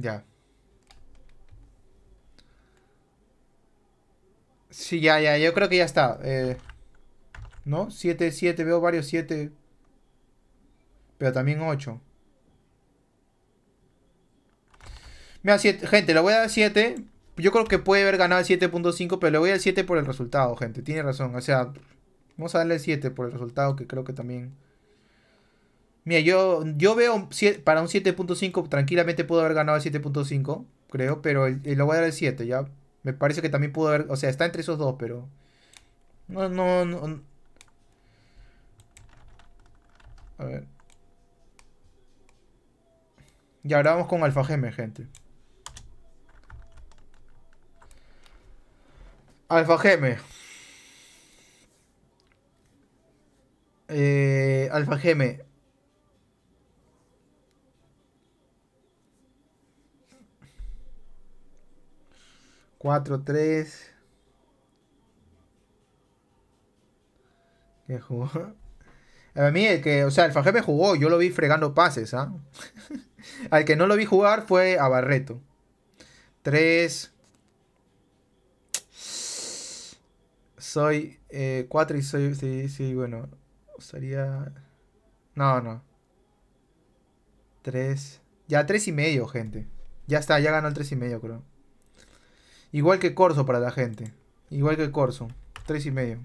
Ya. Sí, ya, ya, yo creo que ya está. Eh, ¿No? 7, 7, veo varios 7. Pero también 8. Mira, siete, gente, le voy a dar 7. Yo creo que puede haber ganado el 7.5, pero le voy a dar 7 por el resultado, gente. Tiene razón. O sea, vamos a darle 7 por el resultado, que creo que también... Mira, yo, yo veo para un 7.5, tranquilamente puedo haber ganado el 7.5, creo, pero lo voy a dar el 7, ya. Me parece que también pudo haber, o sea, está entre esos dos, pero... No, no, no. A ver. Y ahora vamos con Alfa Gm, gente. Alfa Gm Alfa Geme. 4, 3. ¿Qué jugó? A mí, el que, o sea, el me jugó, yo lo vi fregando pases, ¿ah? Al que no lo vi jugar fue a Barreto. 3. Soy 4 eh, y soy. Sí, sí, bueno. Sería. No, no. 3. Ya 3 y medio, gente. Ya está, ya ganó el 3 y medio, creo. Igual que Corso para la gente. Igual que Corso. Tres y medio.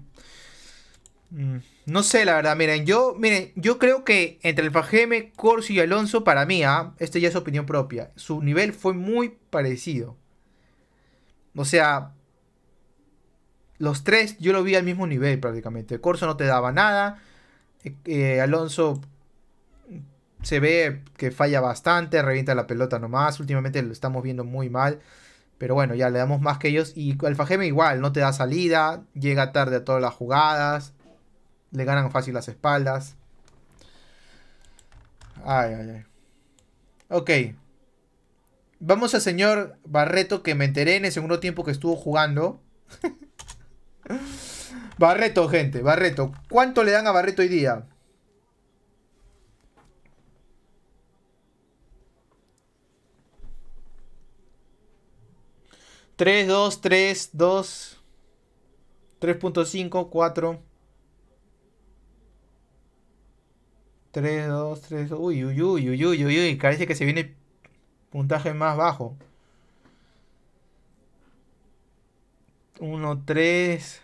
Mm, no sé, la verdad. Miren, yo, miren, yo creo que entre el Fajeme, Corso y Alonso, para mí, ah, este ya es opinión propia. Su nivel fue muy parecido. O sea, los tres yo lo vi al mismo nivel prácticamente. Corso no te daba nada. Eh, eh, Alonso se ve que falla bastante, revienta la pelota nomás. Últimamente lo estamos viendo muy mal. Pero bueno, ya le damos más que ellos. Y el igual, no te da salida, llega tarde a todas las jugadas, le ganan fácil las espaldas. Ay, ay, ay. Ok. Vamos al señor Barreto, que me enteré en el segundo tiempo que estuvo jugando. Barreto, gente, Barreto. ¿Cuánto le dan a Barreto hoy día? 3, 2, 3, 2, 3.5, 4. 3, 2, 3, Uy, uy, uy, uy, uy, uy, uy. Parece que se viene puntaje más bajo. 1, 3.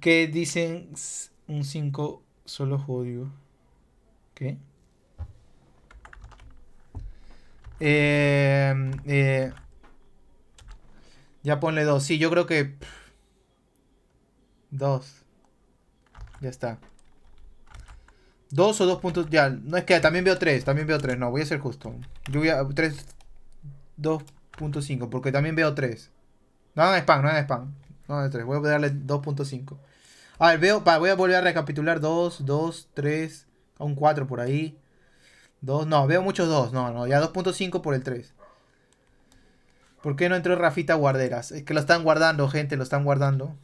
¿Qué dicen? Un 5 solo jodido. ¿Qué? Eh, eh, ya ponle dos. Sí, yo creo que... 2 Ya está. 2 o 2 puntos... Ya, no es que... También veo 3 También veo 3, No, voy a ser justo. Yo voy a... Tres... Dos... porque también veo 3. No, no es spam, no es spam. No 3. Voy a darle 2.5. A ver, veo. voy a volver a recapitular 2, 2, 3. Un 4 por ahí. Dos, no, veo muchos dos. No, no, ya 2.5 por el 3. ¿Por qué no entró Rafita Guarderas? Es que lo están guardando, gente, lo están guardando.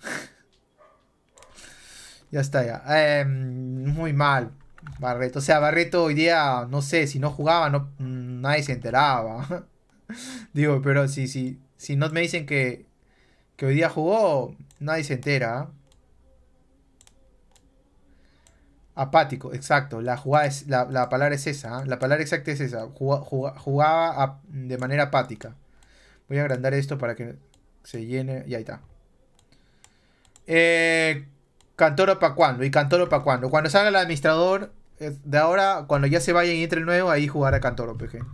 ya está, ya. Em, muy mal, Barreto. O sea, Barreto hoy día, no sé, si no jugaba, no, mm, nadie se enteraba. Digo, pero si, si, si no me dicen que, que hoy día jugó, nadie se entera. Apático, exacto. La, jugada es, la, palabra es esa. ¿ah? La palabra exacta es esa. jugaba de manera apática. Voy a agrandar esto para que se llene. Y ahí está. Eh, Cantoro para cuando. Y Cantoro para cuando. Cuando salga el administrador eh, de ahora, cuando ya se vaya y entre el nuevo, ahí jugará Cantoro, pues, gente.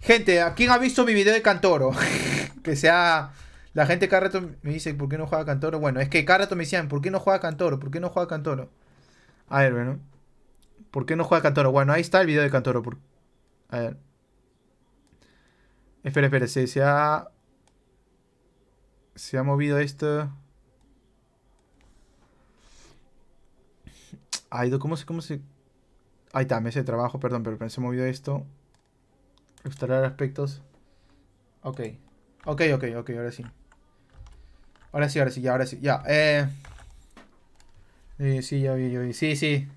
Gente, ¿a quién ha visto mi video de Cantoro? que sea... La gente cada rato me dice, ¿por qué no juega Cantoro? Bueno, es que cada me decían, ¿por qué no juega Cantoro? ¿Por qué no juega Cantoro? A ver, bueno. ¿Por qué no juega Cantoro? Bueno, ahí está el video de Cantoro. Por... A ver. Espera, espera. Se, ha... Se ha movido esto. ido ¿cómo se...? Cómo se... Ahí está, me hace trabajo, perdón, pero se ha movido esto. Instalar aspectos. Ok. Ok, ok, ok, ahora sí. Ahora sí, ahora sí, ya, ahora sí. Ya, eh... Eh, sí, ya vi, Sí, sí.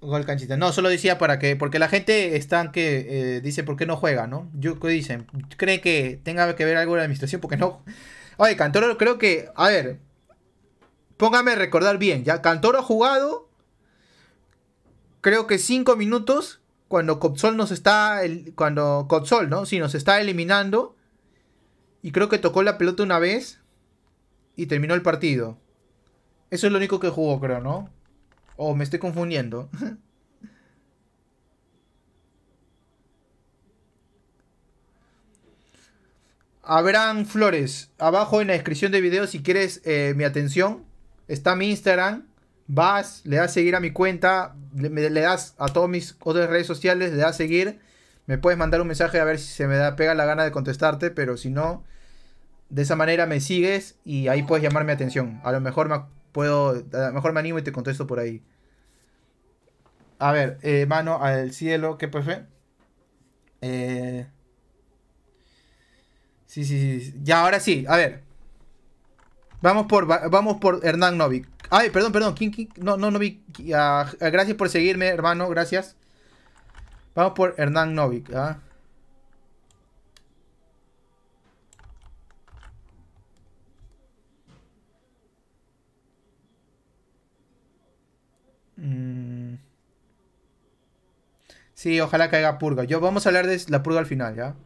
Gol canchita. No, solo decía para que. Porque la gente está que eh, dice por qué no juega, ¿no? Yo que dicen, cree que tenga que ver algo la administración, porque no. Oye, Cantoro, creo que. A ver. Póngame a recordar bien, ¿ya? Cantoro ha jugado. Creo que cinco minutos. Cuando Copsol nos está. cuando Copsol, ¿no? Sí, nos está eliminando. Y creo que tocó la pelota una vez. Y terminó el partido. Eso es lo único que jugó, creo, ¿no? O me estoy confundiendo. Habrán Flores, abajo en la descripción del video si quieres eh, mi atención, está mi Instagram, vas, le das seguir a mi cuenta, le, das a todas mis otras redes sociales, le das seguir, me puedes mandar un mensaje a ver si se me da, pega la gana de contestarte, pero si no, de esa manera me sigues y ahí puedes llamar mi atención. A lo mejor me, Puedo, a mejor me animo y te contesto por ahí. A ver, eh, mano al cielo, ¿qué profe? Eh, sí, sí, sí. Ya, ahora sí, a ver. Vamos por, vamos por Hernán Novik. Ay, perdón, perdón. ¿Quién, quién? No, no, vi. Ah, gracias por seguirme, hermano. Gracias. Vamos por Hernán Novik. ¿ah? Sí, ojalá caiga purga. Yo vamos a hablar de la purga al final, ¿ya?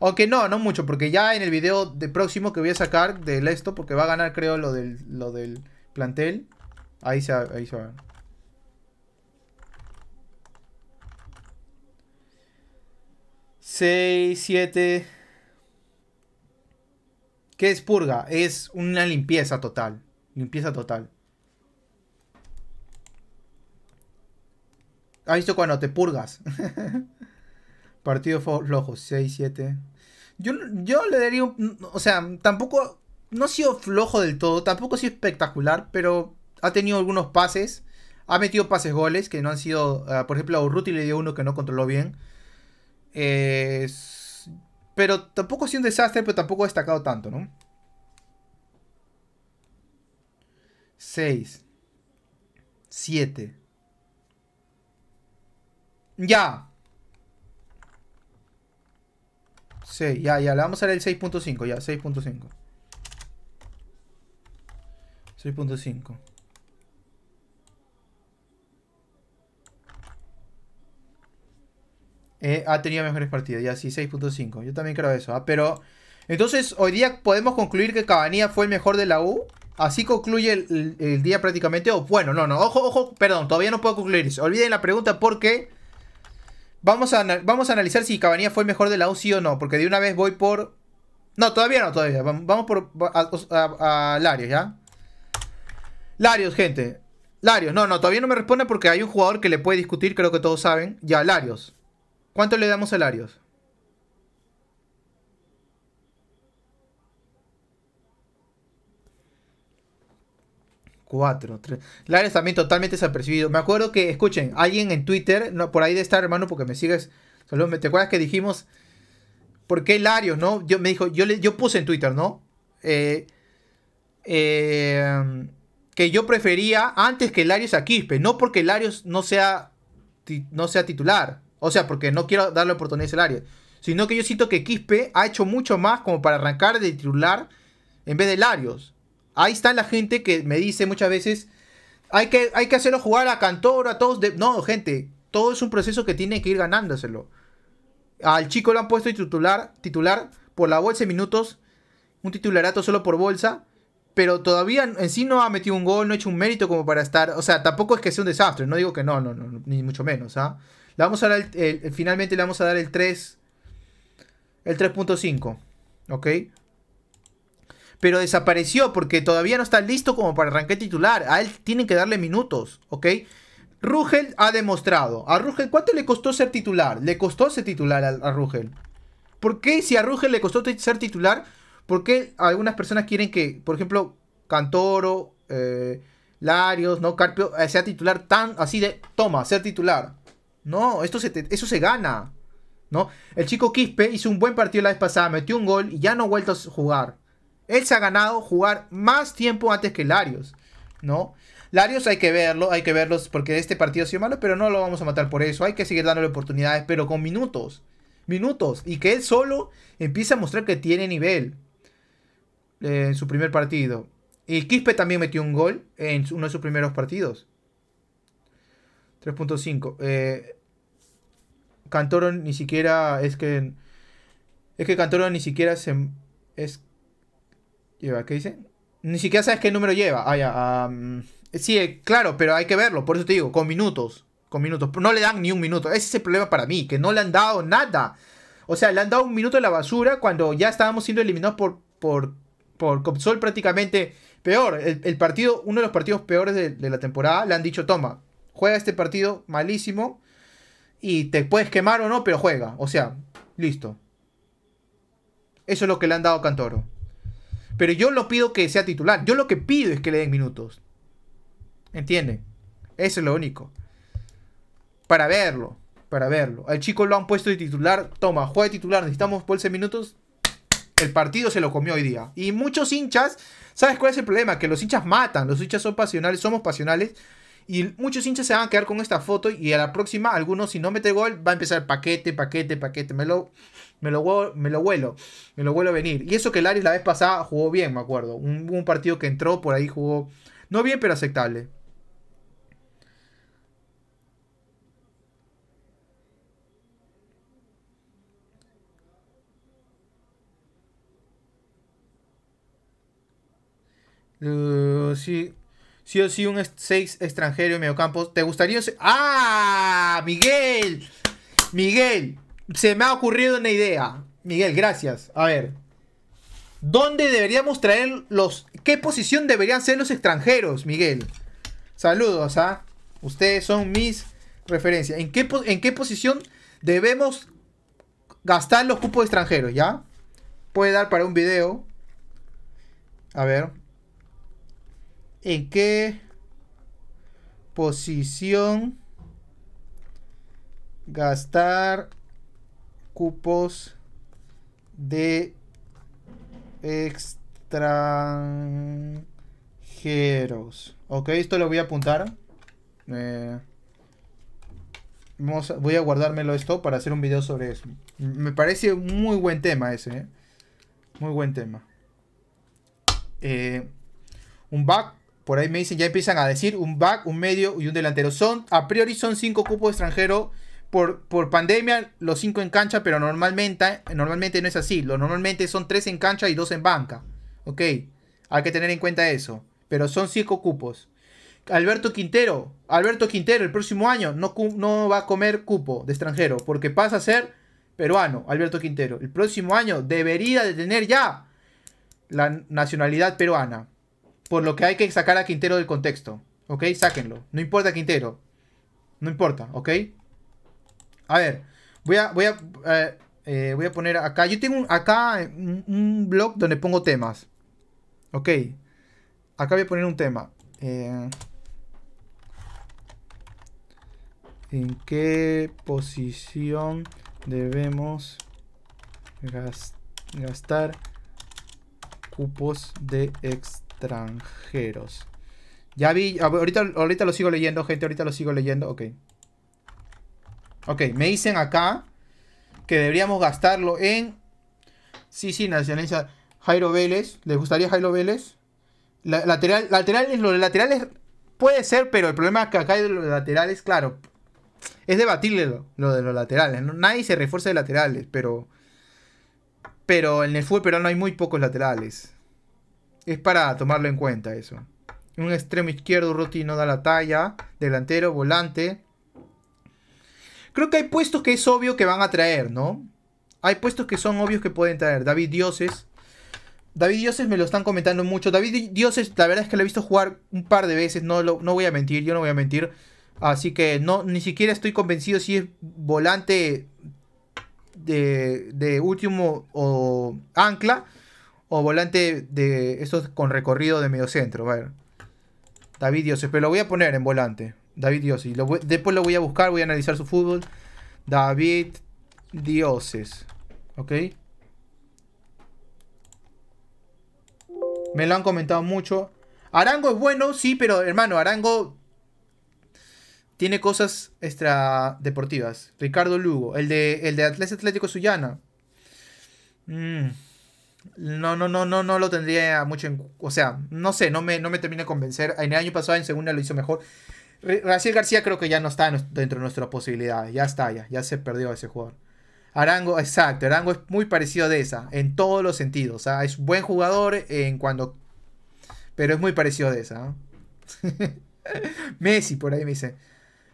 Aunque no, no mucho, porque ya en el video de próximo que voy a sacar del esto, porque va a ganar, creo, lo del, lo del plantel. Ahí se, va a ¿Qué es purga? Es una limpieza total. Limpieza total. Ha ah, visto cuando te purgas. Partido flojo, 6, 7. Yo, le daría O sea, tampoco... No ha sido flojo del todo, tampoco ha sido espectacular, pero ha tenido algunos pases. Ha metido pases goles que no han sido... Eh, por ejemplo, a Urruti le dio uno que no controló bien. Eh, pero tampoco ha sido un desastre, pero tampoco ha destacado tanto, ¿no? 6. 7. Ya. Sí, ya, ya. Le vamos a dar el 6.5, ya. 6.5. 6.5. Eh, ha tenido mejores partidas, ya sí, 6.5. Yo también creo eso, ¿ah? pero... Entonces, hoy día podemos concluir que Cabanía fue el mejor de la U. Así concluye el, día prácticamente. O, bueno, no, no, ojo, ojo, perdón, todavía no puedo concluir eso. Olviden la pregunta porque Vamos a, analizar si Cabanía fue mejor de la o no, porque de una vez voy por... No, todavía no, todavía. Vamos por a, Larios, ¿ya? Larios, gente. Larios, no, no, todavía no me responde porque hay un jugador que le puede discutir, creo que todos saben. Ya, Larios. ¿Cuánto le damos a Larios? 4. 3. Larios también totalmente desapercibido. Me acuerdo que, escuchen, alguien en Twitter, no, por ahí de estar, hermano, porque me sigues. Saludos, ¿te acuerdas que dijimos? ¿Por qué Larios, no? Yo me dijo, yo, le, yo puse en Twitter, ¿no? Eh, em, que yo prefería antes que Larios a Quispe. No porque Larios no sea, no sea titular. O sea, porque no quiero darle oportunidad a Larios. Sino que yo siento que Quispe ha hecho mucho más como para arrancar de titular en vez de Larios. Ahí está la gente que me dice muchas veces, hay que, hay que hacerlo jugar a Cantor, a todos. De... No, gente, todo es un proceso que tiene que ir ganándoselo. Al chico lo han puesto titular, titular por la bolsa de minutos, un titularato solo por bolsa, pero todavía en sí no ha metido un gol, no ha hecho un mérito como para estar. O sea, tampoco es que sea un desastre, no digo que no, no, no ni mucho menos. ¿ah? Le vamos a dar finalmente le vamos a dar el 3. El 3.5. ¿Ok? pero desapareció porque todavía no está listo como para arranque titular. A él tienen que darle minutos, ¿ok? Rugel ha demostrado. A Rugel, ¿cuánto le costó ser titular? Le costó ser titular a, Rugel. ¿Por qué si a Rugel le costó ser titular? ¿Por qué algunas personas quieren que, por ejemplo, Cantoro, eh, Larios, ¿no? Carpio, eh, sea titular tan así de, toma, ser titular? No, esto se eso se gana. ¿no? El chico Quispe hizo un buen partido la vez pasada, metió un gol y ya no ha vuelto a jugar. Él se ha ganado jugar más tiempo antes que Larios, ¿no? Larios hay que verlo, hay que verlos porque este partido ha sido malo, pero no lo vamos a matar por eso. Hay que seguir dándole oportunidades, pero con minutos. Minutos. Y que él solo empiece a mostrar que tiene nivel eh, en su primer partido. Y Quispe también metió un gol en uno de sus primeros partidos. 3.5. Eh, Cantoro ni siquiera es que... Es que Cantoro ni siquiera se... Es, ¿Qué dice? Ni siquiera sabes qué número lleva. Ah, sí, eh, claro, pero hay que verlo. Por eso te digo, con minutos. Con minutos. No le dan ni un minuto. Ese es el problema para mí, que no le han dado nada. O sea, le han dado un minuto de la basura cuando ya estábamos siendo eliminados por, por, por Copsol prácticamente. Peor, el, partido, uno de los partidos peores de, la temporada, le han dicho, toma, juega este partido malísimo y te puedes quemar o no, pero juega. O sea, listo. Eso es lo que le han dado a Cantoro. Pero yo no pido que sea titular. Yo lo que pido es que le den minutos. ¿Entienden? Eso es lo único. Para verlo. Para verlo. Al chico lo han puesto de titular. Toma, juega de titular. Necesitamos 12 minutos. El partido se lo comió hoy día. Y muchos hinchas. ¿Sabes cuál es el problema? Que los hinchas matan. Los hinchas son pasionales. Somos pasionales. Y muchos hinchas se van a quedar con esta foto. Y a la próxima, algunos, si no mete gol, va a empezar paquete, paquete, paquete. Melo... lo me lo, vuelo me lo vuelo me lo venir. Y eso que Laris la vez pasada jugó bien, me acuerdo. Un, partido que entró por ahí jugó, no bien, pero aceptable. Uh, sí, sí o sí, un 6 extranjero en campo ¿Te gustaría? ¡Ah! ¡Miguel! ¡Miguel! se me ha ocurrido una idea. Miguel, gracias. A ver. ¿Dónde deberíamos traer los... ¿Qué posición deberían ser los extranjeros, Miguel? Saludos, ¿ah? Ustedes son mis referencias. ¿En qué, ¿En qué posición debemos gastar los cupos extranjeros, ya? Puede dar para un video. A ver. ¿En qué posición gastar cupos de extranjeros. Ok, esto lo voy a apuntar. Eh, voy a guardármelo esto para hacer un video sobre eso. Me parece un muy buen tema ese. ¿eh? Muy buen tema. Eh, un back, por ahí me dicen, ya empiezan a decir, un back, un medio y un delantero. Son, a priori son cinco cupos extranjeros por, pandemia, los cinco en cancha, pero normalmente, normalmente no es así. Lo, normalmente son tres en cancha y dos en banca. Ok, hay que tener en cuenta eso. Pero son cinco cupos. Alberto Quintero, Alberto Quintero el próximo año no, no va a comer cupo de extranjero porque pasa a ser peruano, Alberto Quintero. El próximo año debería de tener ya la nacionalidad peruana. Por lo que hay que sacar a Quintero del contexto. ¿Ok? Sáquenlo. No importa Quintero. No importa, ¿ok? A ver, voy a, voy eh, eh, voy a poner acá. Yo tengo acá un, blog donde pongo temas. Ok. Acá voy a poner un tema. Eh, ¿En qué posición debemos gastar cupos de extranjeros? Ya vi, ahorita, ahorita lo sigo leyendo, gente, ahorita lo sigo leyendo, ok. Ok, me dicen acá que deberíamos gastarlo en... Sí, sí, nacionaliza Jairo Vélez. ¿Les gustaría Jairo Vélez? lateral, laterales, los laterales puede ser, pero el problema es que acá hay de los laterales, claro. Es debatirlo, lo, de los laterales. ¿no? Nadie se refuerza de laterales, pero... Pero en el fútbol no hay muy pocos laterales. Es para tomarlo en cuenta eso. Un extremo izquierdo, Ruti no da la talla. Delantero, volante. Creo que hay puestos que es obvio que van a traer, ¿no? Hay puestos que son obvios que pueden traer. David Dioses. David Dioses me lo están comentando mucho. David Dioses, la verdad es que lo he visto jugar un par de veces. No, lo, no voy a mentir, yo no voy a mentir. Así que no, ni siquiera estoy convencido si es volante de, de último o ancla o volante de estos con recorrido de medio centro. A ver. David Dioses, pero lo voy a poner en volante. David Dioses. Lo después lo voy a buscar, voy a analizar su fútbol. David Dioses. ¿Ok? Me lo han comentado mucho. Arango es bueno, sí, pero hermano, Arango tiene cosas extra deportivas. Ricardo Lugo, el de, el de Atlético Sullana. Mm. No, no, no, no, no lo tendría mucho en... O sea, no sé, no me, no me termina de convencer. En el año pasado en segunda lo hizo mejor. Raciel García creo que ya no está dentro de nuestras posibilidades... Ya está, ya, ya se perdió ese jugador. Arango, exacto, Arango es muy parecido a esa, en todos los sentidos. Ah, es buen jugador en cuando. Pero es muy parecido a esa. Messi, por ahí me dice.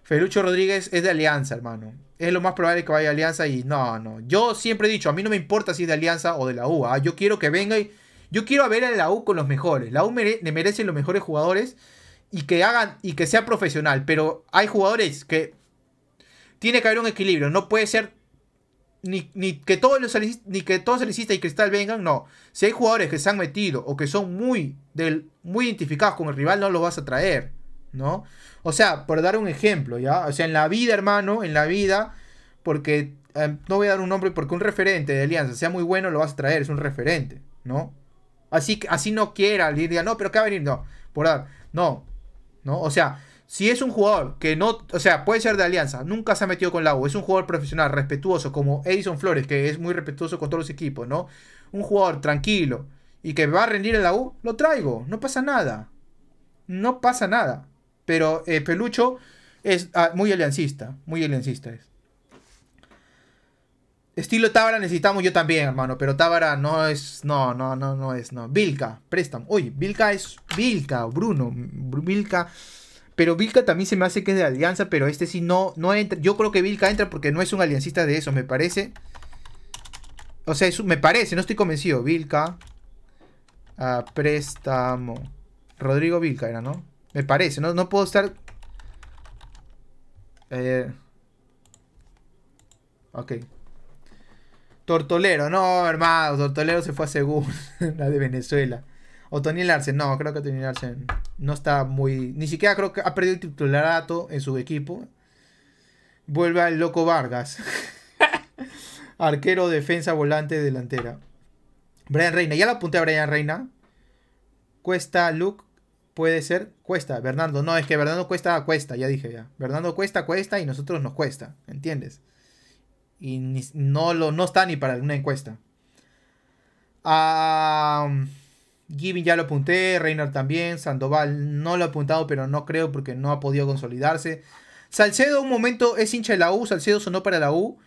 Felucho Rodríguez es de Alianza, hermano. Es lo más probable que vaya a Alianza y no, no. Yo siempre he dicho, a mí no me importa si es de Alianza o de la U. Ah, yo quiero que venga y. Yo quiero ver a la U con los mejores. La U me merece los mejores jugadores y que hagan y que sea profesional, pero hay jugadores que tiene que haber un equilibrio, no puede ser ni, ni que todos los ni que todos y Cristal vengan, no. Si hay jugadores que se han metido o que son muy del, muy identificados con el rival, no los vas a traer, ¿no? O sea, por dar un ejemplo, ¿ya? O sea, en la vida, hermano, en la vida, porque eh, no voy a dar un nombre porque un referente de Alianza sea muy bueno, lo vas a traer, es un referente, ¿no? Así, así no quiera, diga, no, pero que va a venir? No, por dar, no, ¿no? O sea, si es un jugador que no, o sea, puede ser de alianza, nunca se ha metido con la U, es un jugador profesional, respetuoso, como Edison Flores, que es muy respetuoso con todos los equipos, ¿no? Un jugador tranquilo y que va a rendir en la U, lo traigo, no pasa nada. No pasa nada. Pero eh, Pelucho es ah, muy aliancista, muy aliancista es. Estilo Tábara necesitamos yo también, hermano. Pero Tábara no es. No, no, no, no es. No. Vilca, préstamo. Uy, Vilca es. Vilca, Bruno. Vilca. Pero Vilca también se me hace que es de alianza. Pero este sí no, no entra. Yo creo que Vilca entra porque no es un aliancista de eso. me parece. O sea, eso me parece, no estoy convencido. Vilca. Ah, préstamo. Rodrigo Vilca era, ¿no? Me parece, no, no puedo estar. Eh, ok. Tortolero, no, hermano, Tortolero se fue a Según la de Venezuela. Otoniel Arsen, no, creo que Otoniel Arsen no está muy. Ni siquiera creo que ha perdido el titularato en su equipo. Vuelve al Loco Vargas. Arquero, defensa, volante, delantera. Brian Reina, ya lo apunté a Brian Reina. Cuesta, Luke, puede ser Cuesta, Bernardo. No, es que Bernardo Cuesta cuesta, ya dije ya. Bernardo Cuesta cuesta y nosotros nos cuesta, ¿entiendes? Y no, lo, no está ni para alguna encuesta. Ah, mm, Gibby ya lo apunté, Reynard también, Sandoval no lo ha apuntado, pero no creo porque no ha podido consolidarse. Salcedo un momento es hincha de la U, Salcedo sonó para la U.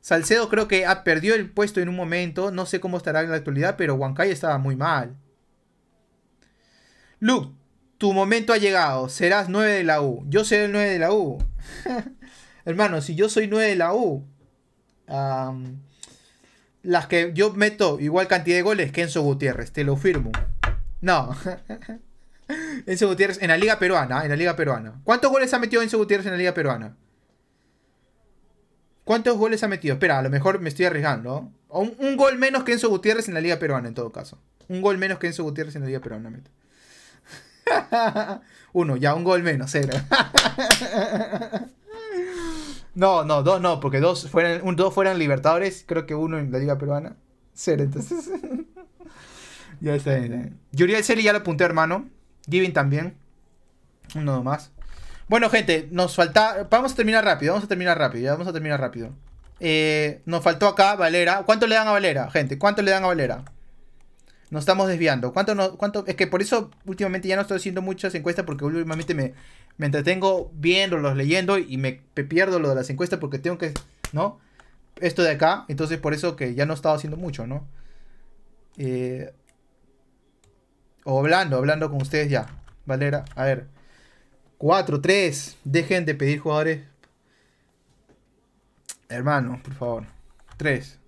Salcedo creo que ha perdió el puesto en un momento, no sé cómo estará en la actualidad, pero Wancay estaba muy mal. Luke, tu momento ha llegado, serás 9 de la U. Yo soy el 9 de la U. Hermano, si yo soy 9 de la U, las que yo meto igual cantidad de goles que Enzo Gutiérrez, te lo firmo. No. Enzo Gutiérrez en la Liga Peruana, en la Liga Peruana. ¿Cuántos goles ha metido Enzo Gutiérrez en la Liga Peruana? ¿Cuántos goles ha metido? Espera, a lo mejor me estoy arriesgando. Un, gol menos que Enzo Gutiérrez en la Liga Peruana, en todo caso. Un gol menos que Enzo Gutiérrez en la Liga Peruana, meto. Uno, ya, un gol menos, cero. No, no, dos no, porque dos fueran, un, dos fueran Libertadores, creo que uno en la Liga Peruana. Cero, entonces. ya está bien. Yuriel ya lo apunté, hermano. Giving también. Uno más. Bueno, gente, nos falta. Vamos a terminar rápido, vamos a terminar rápido, ya vamos a terminar rápido. Eh, nos faltó acá Valera. ¿Cuánto le dan a Valera, gente? ¿Cuánto le dan a Valera? Nos estamos desviando. ¿Cuánto no, cuánto? Es que por eso últimamente ya no estoy haciendo muchas encuestas porque últimamente me, me entretengo viéndolos, leyendo y me pierdo lo de las encuestas porque tengo que, ¿no? Esto de acá, entonces por eso que ya no he estado haciendo mucho, ¿no? Eh, o hablando, hablando con ustedes ya. Valera, a ver. 4, 3, dejen de pedir jugadores. Hermano, por favor. 3.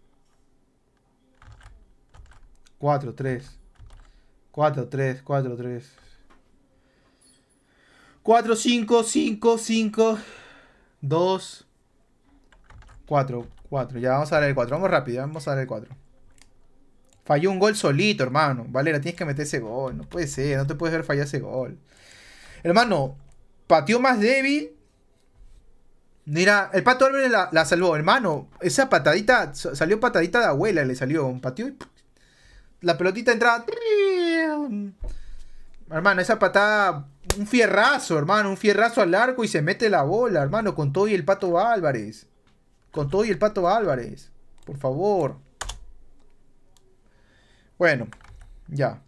4, 3. 4, 3, 4, 3. 4, 5, 5, 5, 2, 4, 4. Ya vamos a dar el 4. Vamos rápido, vamos a dar el 4. Falló un gol solito, hermano. Valera, tienes que meter ese gol. No puede ser, no te puedes ver fallar ese gol. Hermano, pateó más débil. Mira, el pato Álvarez la, la, salvó. Hermano, esa patadita, salió patadita de abuela, le salió un patio. Y... La pelotita entraba. Hermano, esa patada un fierrazo, hermano, un fierrazo al arco y se mete la bola, hermano, con todo y el Pato Álvarez. Con todo y el Pato Álvarez. Por favor. Bueno, ya.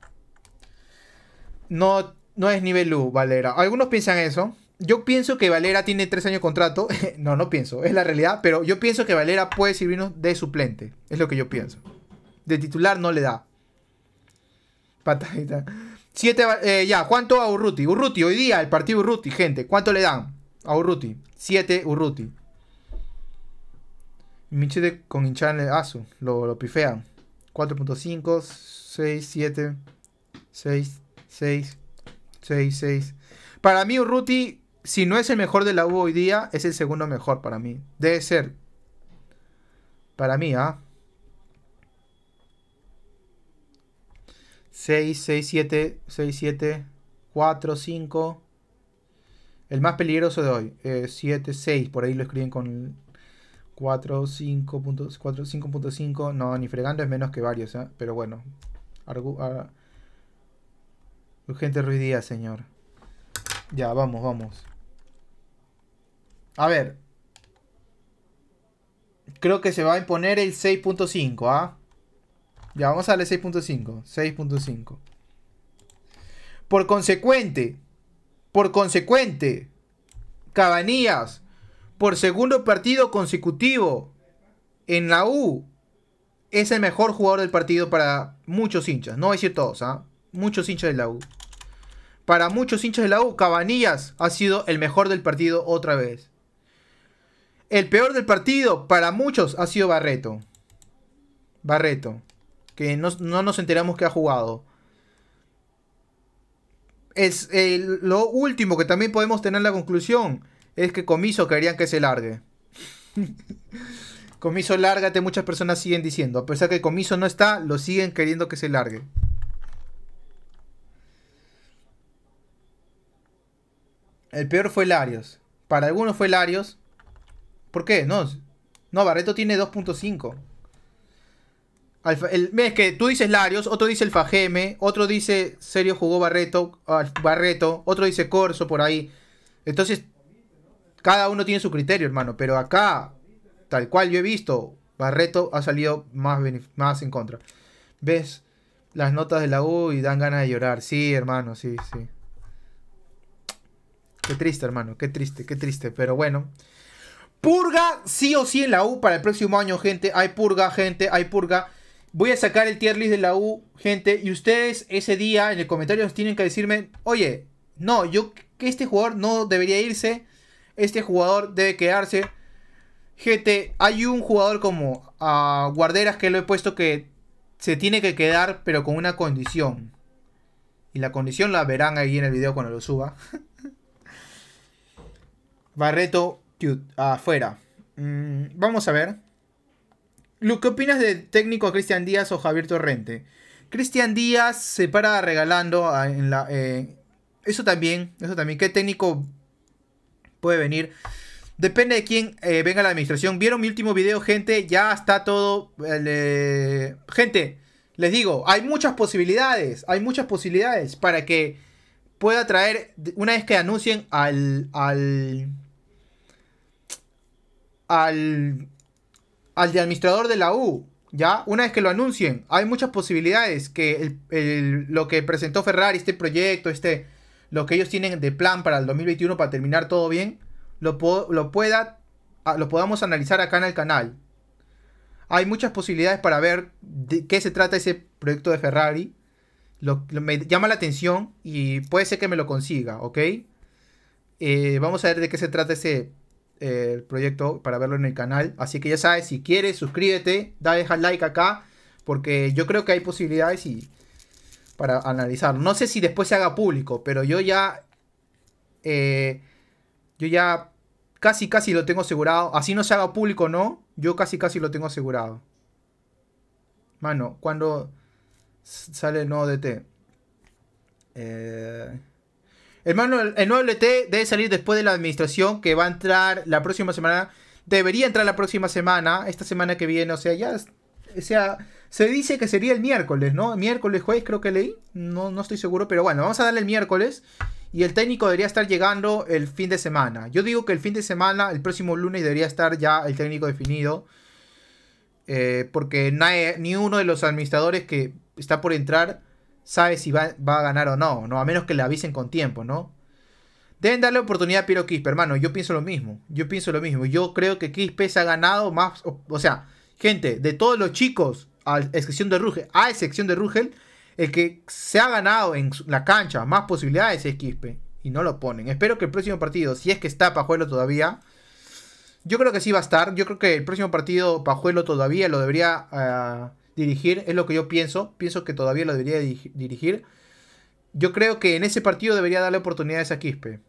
No, no es nivel U, Valera. Algunos piensan eso. Yo pienso que Valera tiene tres años de contrato. no, no pienso, es la realidad. Pero yo pienso que Valera puede servirnos de suplente. Es lo que yo pienso. De titular no le da. Patadita. 7, eh, ya, ¿cuánto a Urruti? Urruti, hoy día el partido Urruti, gente. ¿Cuánto le dan a Urruti? 7 Urruti. Michete con hincharle en el Lo, lo pifean. 4.5, 6, 7, 6, 6, 6, 6. Para mí Urruti, si no es el mejor de la U hoy día, es el segundo mejor para mí. Debe ser. Para mí, ¿ah? 6, 6, 7, 6, 7, 4, 5. El más peligroso de hoy, 7, eh, 6, por ahí lo escriben con 4, 5.5. No, ni fregando es menos que varios, ¿eh? pero bueno. Ah, urgente ruidía, señor. Ya, vamos, vamos. A ver. Creo que se va a imponer el 6.5, ¿ah? Ya, vamos a darle 6.5. 6.5. Por consecuente, por consecuente, Cabanías, por segundo partido consecutivo en la U, es el mejor jugador del partido para muchos hinchas. No voy a decir todos, ¿ah? Muchos hinchas de la U. Para muchos hinchas de la U, Cabanillas ha sido el mejor del partido otra vez. El peor del partido para muchos ha sido Barreto. Barreto que no, nos enteramos que ha jugado. Es lo último que también podemos tener la conclusión es que Comiso querían que se largue. comiso, lárgate, muchas personas siguen diciendo. A pesar que Comiso no está, lo siguen queriendo que se largue. El peor fue Larios. Para algunos fue Larios. ¿Por qué? No. No, Barreto tiene 2.5. Alfa, que tú dices Larios, otro dice el Fajeme, otro dice Serio jugó Barreto, Barreto, otro dice Corso por ahí. Entonces, cada uno tiene su criterio, hermano. Pero acá, tal cual yo he visto, Barreto ha salido más, más en contra. ¿Ves? Las notas de la U y dan ganas de llorar. Sí, hermano, sí, sí. Qué triste, hermano, qué triste, qué triste. Pero bueno. Purga sí o sí en la U para el próximo año, gente. Hay purga, gente, hay purga. Voy a sacar el tier list de la U, gente. Y ustedes ese día en el comentario tienen que decirme, oye, no, yo que este jugador no debería irse. Este jugador debe quedarse. Gente, hay un jugador como a Guarderas que lo he puesto que se tiene que quedar, pero con una condición. Y la condición la verán ahí en el video cuando lo suba. Barreto afuera. Mm, vamos a ver. ¿qué opinas de técnico Cristian Díaz o Javier Torrente? Cristian Díaz se para regalando en la, eh, eso también, eso también. ¿Qué técnico puede venir? Depende de quién eh, venga a la administración. ¿Vieron mi último video, gente? Ya está todo. Eh, gente, les digo, hay muchas posibilidades. Hay muchas posibilidades para que pueda traer. Una vez que anuncien al. al. al al administrador de la U, ¿ya? Una vez que lo anuncien, hay muchas posibilidades que lo que presentó Ferrari, este proyecto, este, lo que ellos tienen de plan para el 2021 para terminar todo bien, lo, lo, pueda, lo podamos analizar acá en el canal. Hay muchas posibilidades para ver de qué se trata ese proyecto de Ferrari. Lo, me llama la atención y puede ser que me lo consiga, ¿ok? Eh, vamos a ver de qué se trata ese el proyecto para verlo en el canal. Así que ya sabes, si quieres, suscríbete, da, deja like acá, porque yo creo que hay posibilidades y para analizar. No sé si después se haga público, pero yo ya. Eh, yo ya casi casi lo tengo asegurado. Así no se haga público, ¿no? Yo casi casi lo tengo asegurado. Mano, cuando sale el nuevo DT. Eh, Hermano, el nuevo LT debe salir después de la administración que va a entrar la próxima semana. Debería entrar la próxima semana, esta semana que viene, o sea, ya. O sea, se dice que sería el miércoles, ¿no? Miércoles, jueves, creo que leí. No, no estoy seguro, pero bueno, vamos a darle el miércoles. Y el técnico debería estar llegando el fin de semana. Yo digo que el fin de semana, el próximo lunes, debería estar ya el técnico definido. Eh, porque ni uno de los administradores que está por entrar sabe si va, a ganar o no, ¿no? A menos que le avisen con tiempo, ¿no? Deben darle oportunidad a Piero Quispe, hermano. Yo pienso lo mismo. Yo pienso lo mismo. Yo creo que Quispe se ha ganado más. O, sea, gente, de todos los chicos, a excepción de Rugel, a excepción de Rugel, el que se ha ganado en la cancha más posibilidades es Quispe. Y no lo ponen. Espero que el próximo partido, si es que está Pajuelo todavía, yo creo que sí va a estar. Yo creo que el próximo partido Pajuelo todavía lo debería. Ah, dirigir, es lo que yo pienso, pienso que todavía lo debería dirigir. Yo creo que en ese partido debería darle oportunidades a Quispe.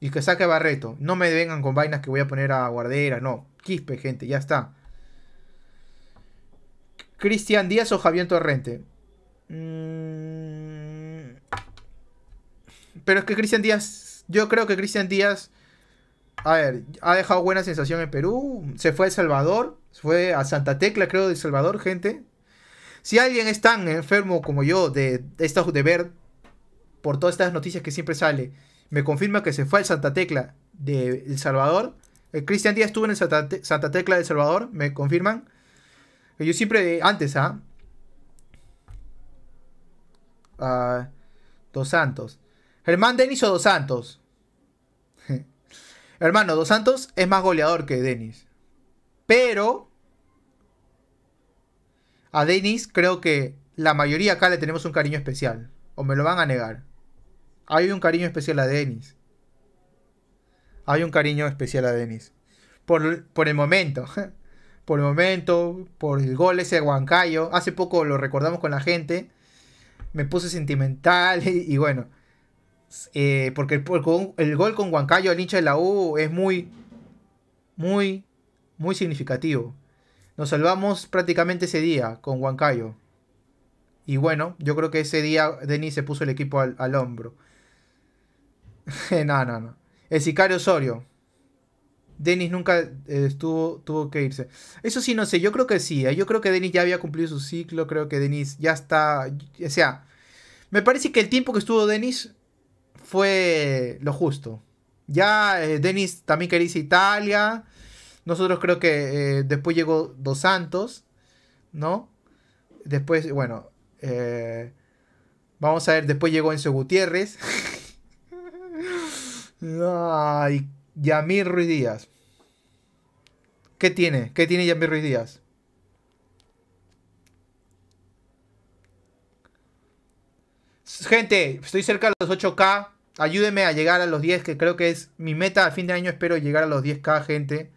Y que saque Barreto. No me vengan con vainas que voy a poner a Guardera, no. Quispe, gente, ya está. Cristian Díaz o Javier Torrente. Mm. Pero es que Cristian Díaz, yo creo que Cristian Díaz a ver, ha dejado buena sensación en Perú. Se fue a El Salvador. Se fue a Santa Tecla, creo, de El Salvador, gente. Si alguien es tan enfermo como yo de, estas de ver por todas estas noticias que siempre sale, me confirma que se fue al Santa Tecla de El Salvador. El Cristian Díaz estuvo en el Santa, Tecla de El Salvador, me confirman. Yo siempre, antes, ¿ah? ¿ah? dos Santos. Germán Denis o Dos Santos. Hermano, Dos Santos es más goleador que Denis. Pero a Denis creo que la mayoría acá le tenemos un cariño especial. O me lo van a negar. Hay un cariño especial a Denis. Hay un cariño especial a Denis. Por, el momento. Por el momento, por el gol ese de Huancayo. Hace poco lo recordamos con la gente. Me puse sentimental y bueno. Eh, porque el, gol con Huancayo al hincha de la U es muy, muy, muy significativo. Nos salvamos prácticamente ese día con Huancayo. Y bueno, yo creo que ese día Denis se puso el equipo al, hombro. no, no, no. El sicario Osorio. Denis nunca eh, estuvo, tuvo que irse. Eso sí, no sé, yo creo que sí. ¿eh? Yo creo que Denis ya había cumplido su ciclo. Creo que Denis ya está. O sea, me parece que el tiempo que estuvo Denis fue lo justo. Ya eh, Denis también quería a Italia. Nosotros creo que eh, después llegó Dos Santos, ¿no? Después, bueno, eh, vamos a ver, después llegó Enzo Gutiérrez. ay Yamir Ruiz Díaz. ¿Qué tiene? ¿Qué tiene Yamir Ruiz Díaz? Gente, estoy cerca de los 8K. Ayúdenme a llegar a los 10, que creo que es mi meta a fin de año. Espero llegar a los 10k, gente.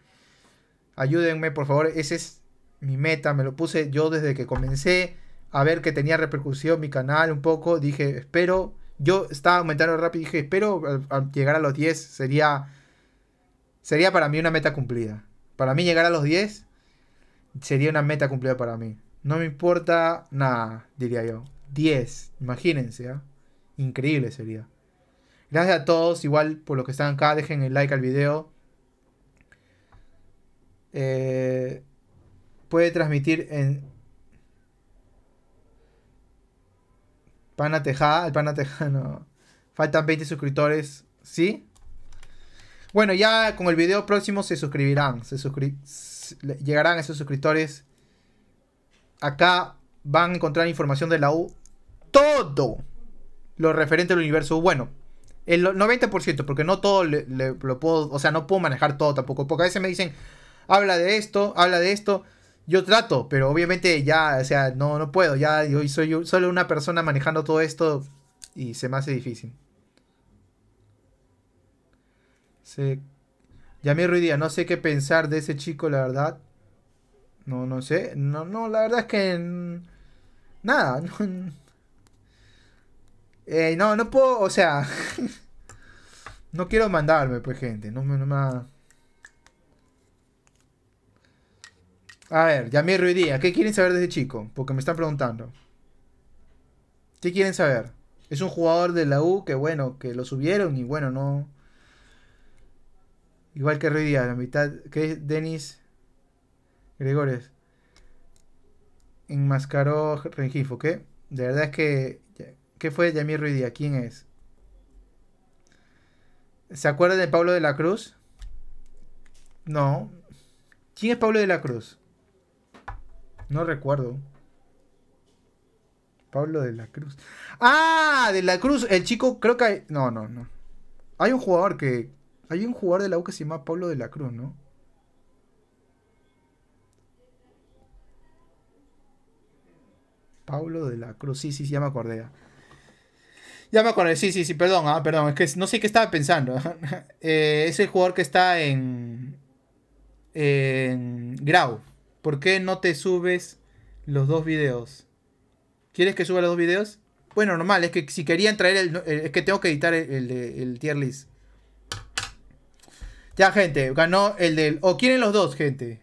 Ayúdenme, por favor. Esa es mi meta. Me lo puse yo desde que comencé a ver que tenía repercusión mi canal un poco. Dije, espero. Yo estaba aumentando rápido y dije, espero llegar a los 10. Sería, sería para mí una meta cumplida. Para mí llegar a los 10 sería una meta cumplida para mí. No me importa nada, diría yo. 10, imagínense. ¿ah? Increíble sería. Gracias a todos, igual por los que están acá, dejen el like al video. Eh, puede transmitir en Pana Tejada, el Pana no. Faltan 20 suscriptores, ¿sí? Bueno, ya con el video próximo se suscribirán, se suscri llegarán esos suscriptores. Acá van a encontrar información de la U, todo lo referente al universo. Bueno, el 90%, porque no todo le, lo puedo, o sea, no puedo manejar todo tampoco. Porque a veces me dicen, habla de esto, habla de esto. Yo trato, pero obviamente ya, o sea, no, no puedo. Ya yo soy solo una persona manejando todo esto y se me hace difícil. Se... Yamir Ruidía, no sé qué pensar de ese chico, la verdad. No, no sé. No, no, la verdad es que... Nada. No, eh, no, no puedo, o sea. no quiero mandarme, pues, gente. No, no me. A ver, Yamir Ruidía, ¿qué quieren saber de ese chico? Porque me están preguntando. ¿Qué quieren saber? Es un jugador de la U que, bueno, que lo subieron y, bueno, no. Igual que Ruidía, la mitad. qué es Denis Gregores? Enmascaró Rengifo, ¿qué? De verdad es que ¿Qué fue de Ruidia? ¿Quién es? ¿Se acuerdan de Pablo de la Cruz? No. ¿Quién es Pablo de la Cruz? No recuerdo. Pablo de la Cruz. Ah, de la Cruz. El chico creo que... Hay... No, no, no. Hay un jugador que... Hay un jugador de la U que se llama Pablo de la Cruz, ¿no? Pablo de la Cruz. Sí, sí, se llama Cordea. Ya me acuerdo, sí, sí, sí, perdón, ah, perdón, es que no sé qué estaba pensando. Eh, es el jugador que está en, Grau. ¿Por qué no te subes los dos videos? ¿Quieres que suba los dos videos? Bueno, normal, es que si querían traer el... Es que tengo que editar el, de tier list. Ya, gente, ganó el del... O quieren los dos, gente.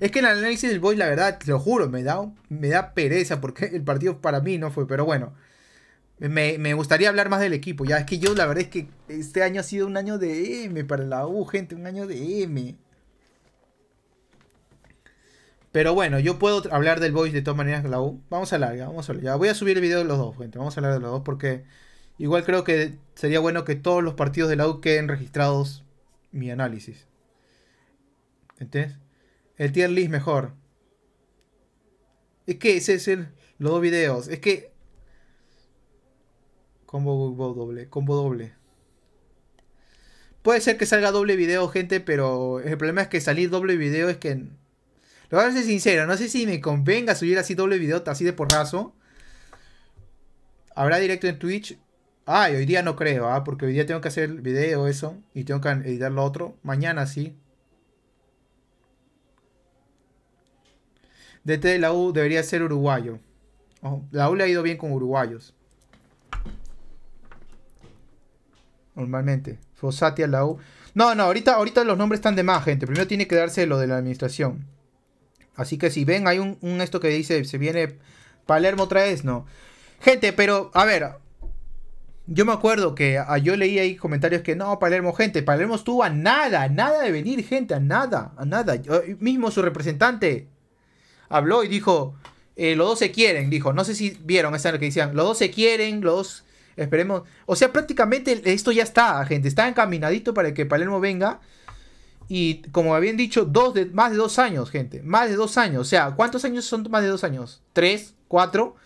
Es que el análisis del boy la verdad, te lo juro, me da, me da pereza porque el partido para mí no fue, pero bueno. Me, gustaría hablar más del equipo. Ya es que yo, la verdad es que este año ha sido un año de M para la U, gente, un año de M. Pero bueno, yo puedo hablar del Voice de todas maneras la U. Vamos a hablar, vamos a hablar. Ya. Voy a subir el video de los dos, gente. Vamos a hablar de los dos porque igual creo que sería bueno que todos los partidos de la U queden registrados mi análisis. ¿Entendés? El tier list mejor. Es que ese es el, los dos videos. Es que Combo doble, combo doble. Puede ser que salga doble video, gente, pero el problema es que salir doble video es que... Lo voy a ser sincero, no sé si me convenga subir así doble video, así de porrazo. ¿Habrá directo en Twitch? Ay, hoy día no creo, ah, porque hoy día tengo que hacer el video, eso, y tengo que editar lo otro. Mañana sí. DT de la U debería ser uruguayo. Oh, la U le ha ido bien con uruguayos normalmente. Fosatia, la U. No, no, ahorita, ahorita los nombres están de más, gente. Primero tiene que darse lo de la administración. Así que si ven, hay un, esto que dice, se viene Palermo otra vez, no. Gente, pero, a ver, yo me acuerdo que ah, yo leí ahí comentarios que no, Palermo, gente, Palermo estuvo a nada, nada de venir, gente, a nada, a nada. mismo su representante habló y dijo, eh, los dos se quieren, dijo, no sé si vieron, esa que decían, los dos se quieren, los dos Esperemos. O sea, prácticamente esto ya está, gente. Está encaminadito para que Palermo venga. Y como habían dicho, dos más de dos años, gente. Más de dos años. O sea, ¿cuántos años son más de dos años? ¿Tres? ¿Cuatro?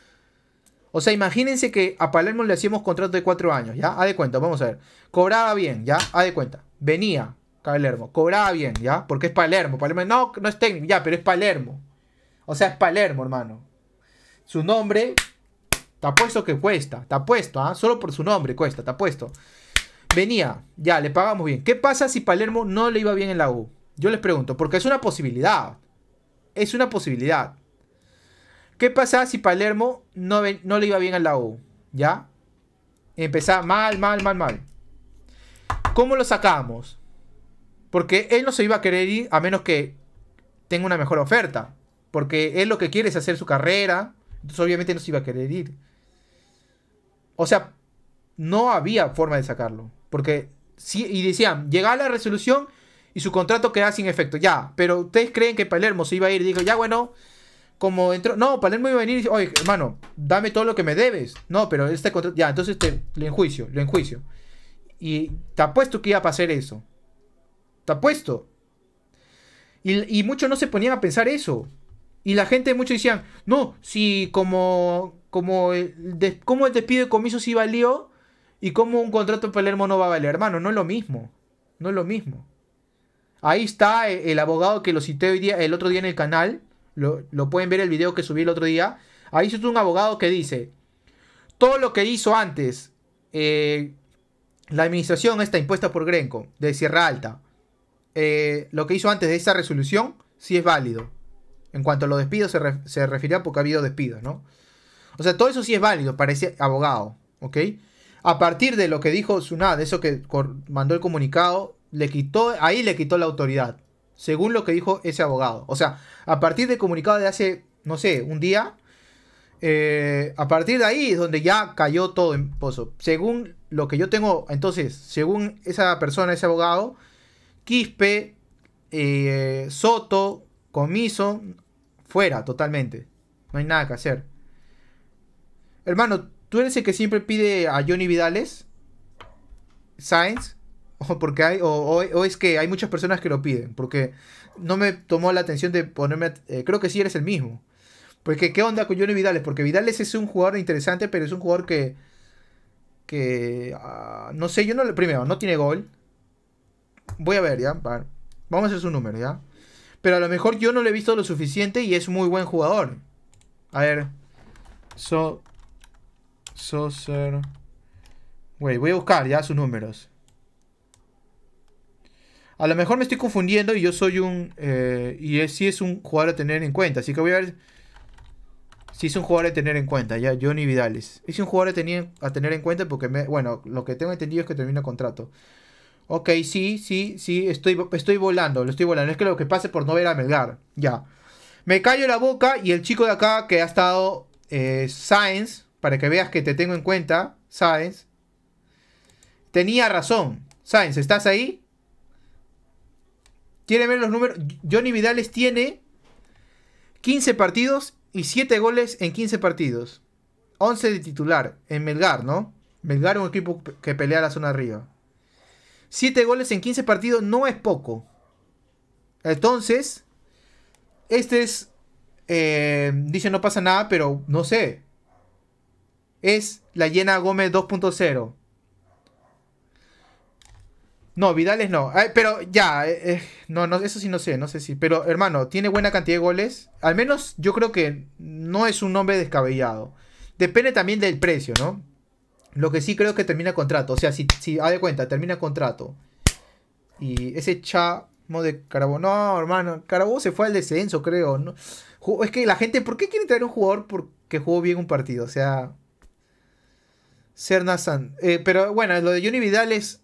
O sea, imagínense que a Palermo le hacíamos contrato de cuatro años, ¿ya? A de cuenta, vamos a ver. Cobraba bien, ¿ya? A de cuenta. Venía Palermo, cobraba bien, ¿ya? Porque es Palermo. Palermo no, no es técnico, ya, pero es Palermo. O sea, es Palermo, hermano. Su nombre, te apuesto que cuesta. Te apuesto, ¿ah? Solo por su nombre cuesta, te apuesto. Venía, ya, le pagamos bien. ¿Qué pasa si Palermo no le iba bien en la U? Yo les pregunto, porque es una posibilidad. Es una posibilidad. ¿Qué pasa si Palermo no, no le iba bien en la U? ¿Ya? Empezaba mal, mal, mal, mal. ¿Cómo lo sacamos? Porque él no se iba a querer ir a menos que tenga una mejor oferta. Porque él lo que quiere es hacer su carrera. Entonces obviamente no se iba a querer ir. O sea, no había forma de sacarlo. Porque, sí, y decían, Llega la resolución y su contrato queda sin efecto. Ya, pero ustedes creen que Palermo se iba a ir y dijo, ya bueno, como entró. No, Palermo iba a venir y dice, oye, hermano, dame todo lo que me debes. No, pero este contrato. Ya, entonces te, lo enjuicio, lo enjuicio. Y te apuesto que iba a pasar eso. Te apuesto. Y, y muchos no se ponían a pensar eso. Y la gente, muchos decían, no, si como, como, el, como el despido de comiso sí valió y como un contrato en Palermo no va a valer. Hermano, no es lo mismo. No es lo mismo. Ahí está e, el, abogado que lo cité hoy día, el otro día en el canal. Lo, pueden ver el video que subí el otro día. Ahí está un abogado que dice, todo lo que hizo antes eh, la administración está impuesta por Grenco de Sierra Alta, eh, lo que hizo antes de esa resolución sí es válido. En cuanto a los despidos, se, refiría refería porque ha habido despidos, ¿no? O sea, todo eso sí es válido, parece abogado, ¿ok? A partir de lo que dijo Sunad, eso que mandó el comunicado, le quitó, ahí le quitó la autoridad, según lo que dijo ese abogado. O sea, a partir del comunicado de hace, no sé, un día, eh, a partir de ahí es donde ya cayó todo en pozo. Según lo que yo tengo, entonces, según esa persona, ese abogado, Quispe, eh, Soto, Comiso, Fuera, totalmente. No hay nada que hacer. Hermano, ¿tú eres el que siempre pide a Johnny Vidales? ¿Sainz? O, porque hay, es que hay muchas personas que lo piden. Porque no me tomó la atención de ponerme... Eh, creo que sí eres el mismo. Porque ¿qué onda con Johnny Vidales? Porque Vidales es un jugador interesante, pero es un jugador que... Que... Ah, no sé, yo no Primero, no tiene gol. Voy a ver, ya. Vamos a hacer su número, ya. Pero a lo mejor yo no lo he visto lo suficiente y es muy buen jugador. A ver. So. voy a buscar ya sus números. A lo mejor me estoy confundiendo y yo soy un. Eh, y es, sí es un jugador a tener en cuenta. Así que voy a ver. Si es un jugador a tener en cuenta, ya, Johnny Vidales. Es un jugador a tener, tener en cuenta porque, me, bueno, lo que tengo entendido es que termina contrato. Ok, sí, sí, sí, estoy, estoy volando, lo estoy volando. Es que lo que pase por no ver a Melgar. Ya. Me callo la boca y el chico de acá que ha estado eh, Science, para que veas que te tengo en cuenta, Science, tenía razón. Science, ¿estás ahí? Tiene ver los números? Johnny Vidales tiene 15 partidos y 7 goles en 15 partidos. 11 de titular en Melgar, ¿no? Melgar un equipo que pelea la zona arriba. 7 goles en 15 partidos no es poco. Entonces, este es. Eh, dice no pasa nada, pero no sé. Es la llena Gómez 2.0. No, Vidales no. pero ya, eh, eh, no, no, eso sí no sé, no sé si. Pero hermano, tiene buena cantidad de goles. Al menos yo creo que no es un nombre descabellado. Depende también del precio, ¿no? Lo que sí creo que termina contrato. O sea, si, si de cuenta, termina contrato. Y ese chamo de Carabobo. No, hermano. Carabobo se fue al descenso, creo. ¿no? Es que la gente, ¿por qué quiere traer un jugador porque jugó bien un partido? O sea. ser eh, pero bueno, lo de Johnny Vidal es.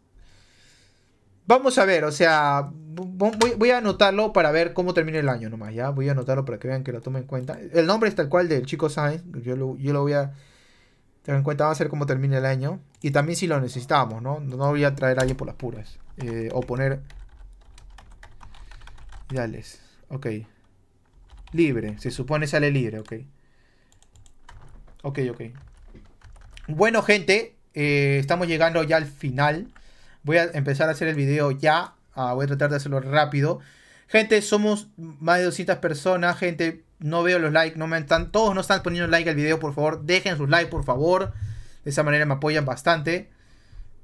Vamos a ver, o sea. Voy, a anotarlo para ver cómo termina el año nomás, ¿ya? Voy a anotarlo para que vean que lo tomen en cuenta. El nombre es tal cual del chico Sainz. Yo yo lo voy a Tengan en cuenta, va a ser como termine el año. Y también si lo necesitamos, ¿no? No voy a traer a alguien por las puras. Eh, o poner... Dales. Ok. Libre. Se supone sale libre, ok. Ok, ok. Bueno, gente. Eh, estamos llegando ya al final. Voy a empezar a hacer el video ya. Ah, voy a tratar de hacerlo rápido. Gente, somos más de 200 personas. Gente, no veo los likes, no me están, todos no están poniendo like al video, por favor, dejen sus likes, por favor. De esa manera me apoyan bastante.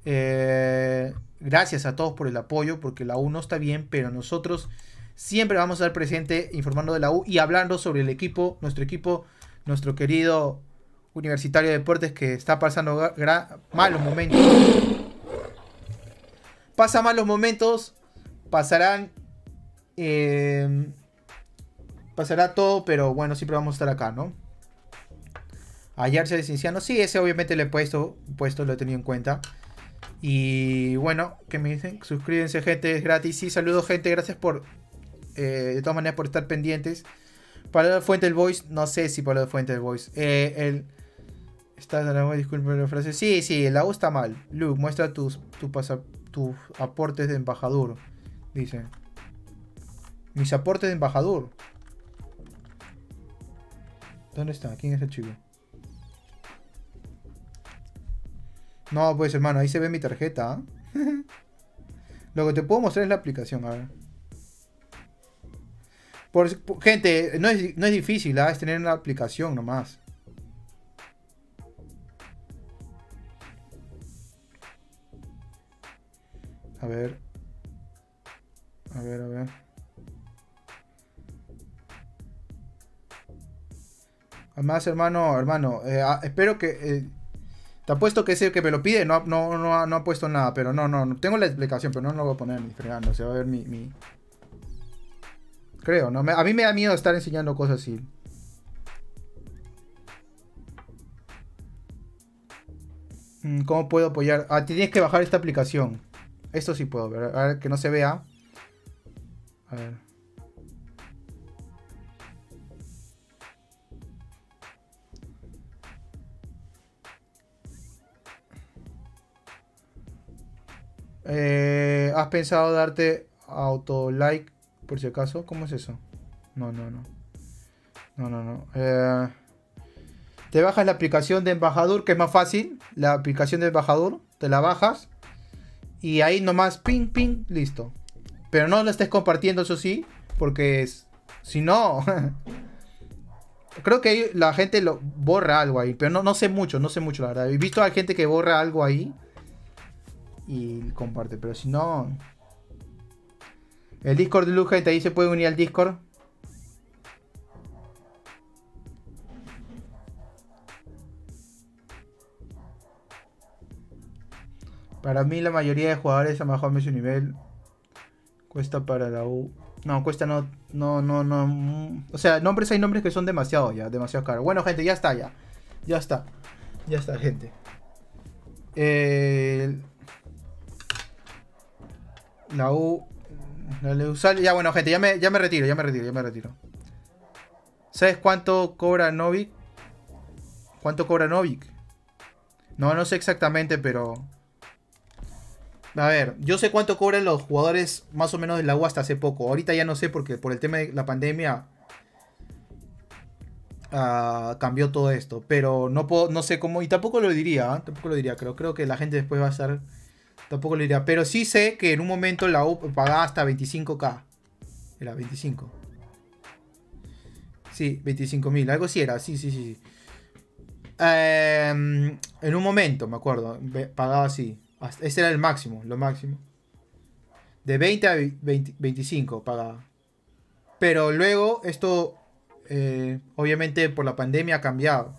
Eh, gracias a todos por el apoyo, porque la U no está bien, pero nosotros siempre vamos a estar presente informando de la U y hablando sobre el equipo, nuestro equipo, nuestro querido Universitario de Deportes que está pasando malos momentos. Pasa malos momentos, pasarán... Eh, pasará todo, pero bueno, siempre vamos a estar acá, ¿no? Hallarse de Cinciano, sí, ese obviamente le he puesto, puesto, lo he tenido en cuenta. Y bueno, ¿qué me dicen, suscríbanse gente, es gratis. Sí, saludos gente, gracias por, eh, de todas maneras, por estar pendientes. Para la fuente del voice, no sé si para la fuente del voice. Eh, el... Estás disculpe la frase. Sí, sí, la U está mal. Luke, muestra tus, tus aportes de embajador. Dice. Mis aportes de embajador. ¿Dónde está? ¿Quién es el chico? No, pues hermano, ahí se ve mi tarjeta. ¿ah? Lo que te puedo mostrar es la aplicación, a Por, gente, no es, difícil, ¿ah? es tener una aplicación nomás. A ver. A ver, a ver. Además, hermano, hermano, eh, ah, espero que... Eh, te apuesto que ese que me lo pide no, no, no, ha, puesto nada, pero no, no, no, tengo la explicación, pero no lo voy a poner ni fregando, se va a ver mi... Creo, ¿no? a mí me da miedo estar enseñando cosas así. Mm, ¿Cómo puedo apoyar? Ah, tienes que bajar esta aplicación. Esto sí puedo, a ver que no se vea. A ver. Eh, ¿Has pensado darte auto like por si acaso? ¿Cómo es eso? No, no, no. No, no, no. Eh, te bajas la aplicación de embajador, que es más fácil. La aplicación de embajador, te la bajas. Y ahí nomás, ping, ping, listo. Pero no lo estés compartiendo, eso sí, porque es, si no... creo que la gente lo borra algo ahí, pero no, no sé mucho, no sé mucho la verdad. He visto a gente que borra algo ahí y comparte. Pero si no. El Discord de Luja ahí se puede unir al Discord. Para mí la mayoría de jugadores a bajado su nivel cuesta para la U. No, cuesta no, no, no, no. Mm. O sea, nombres hay nombres que son demasiado ya, demasiado caro Bueno, gente, ya está ya. Ya está. Ya está, gente. Eh, la U. Ya, bueno, gente, ya me, ya me retiro, ya me retiro, ya me retiro. ¿Sabes cuánto cobra Novik? ¿Cuánto cobra Novik? No, no sé exactamente, pero. A ver, yo sé cuánto cobran los jugadores más o menos de la U hasta hace poco. Ahorita ya no sé porque por el tema de la pandemia. Ah, cambió todo esto. Pero no puedo, no sé cómo. Y tampoco lo diría, ¿ah? tampoco lo diría. Creo, creo que la gente después va a estar. Tampoco lo diría. Pero sí sé que en un momento la U pagaba hasta 25k. Era 25. Sí, 25.000. Algo sí era. Sí, sí, sí. Em, en un momento, me acuerdo. Pagaba así. Ese era el máximo, lo máximo. De 20 a 25 pagaba. Pero luego esto, eh, obviamente por la pandemia ha cambiado.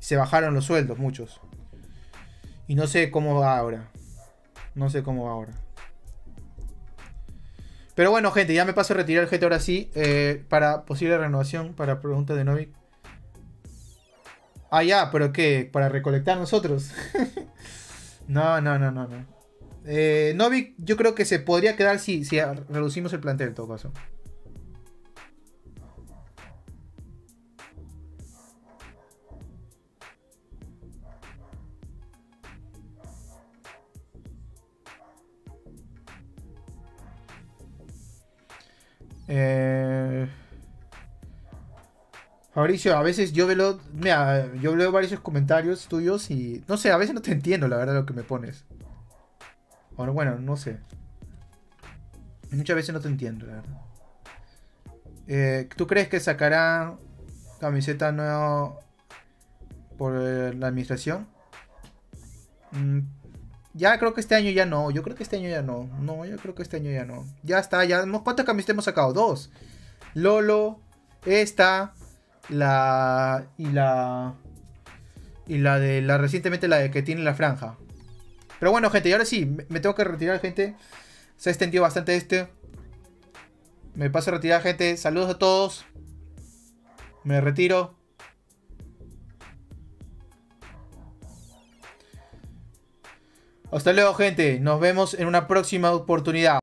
Se bajaron los sueldos muchos. Y no sé cómo va ahora. No sé cómo va ahora. Pero bueno, gente, ya me paso a retirar, el gente, ahora sí. Eh, para posible renovación, para pregunta de Novik. Ah, ya, pero ¿qué? ¿Para recolectar nosotros? no, no, no, no, no. Eh, Novik yo creo que se podría quedar si, si reducimos el plantel en todo caso. Eh... Fabricio, a veces yo veo, mira, yo veo varios comentarios tuyos y no sé, a veces no te entiendo la verdad lo que me pones. Bueno, bueno, no sé. Muchas veces no te entiendo, la verdad. Eh, ¿Tú crees que sacará camiseta nueva por eh, la administración? Mm, ya creo que este año ya no, yo creo que este año ya no. No, yo creo que este año ya no. Ya está, ya. ¿Cuántas camisetas hemos sacado? Dos. Lolo, esta, la. y la. Y la de la recientemente la de que tiene la franja. Pero bueno, gente, y ahora sí, me tengo que retirar, gente. Se ha extendido bastante este. Me paso a retirar, gente. Saludos a todos. Me retiro. Hasta luego, gente. Nos vemos en una próxima oportunidad.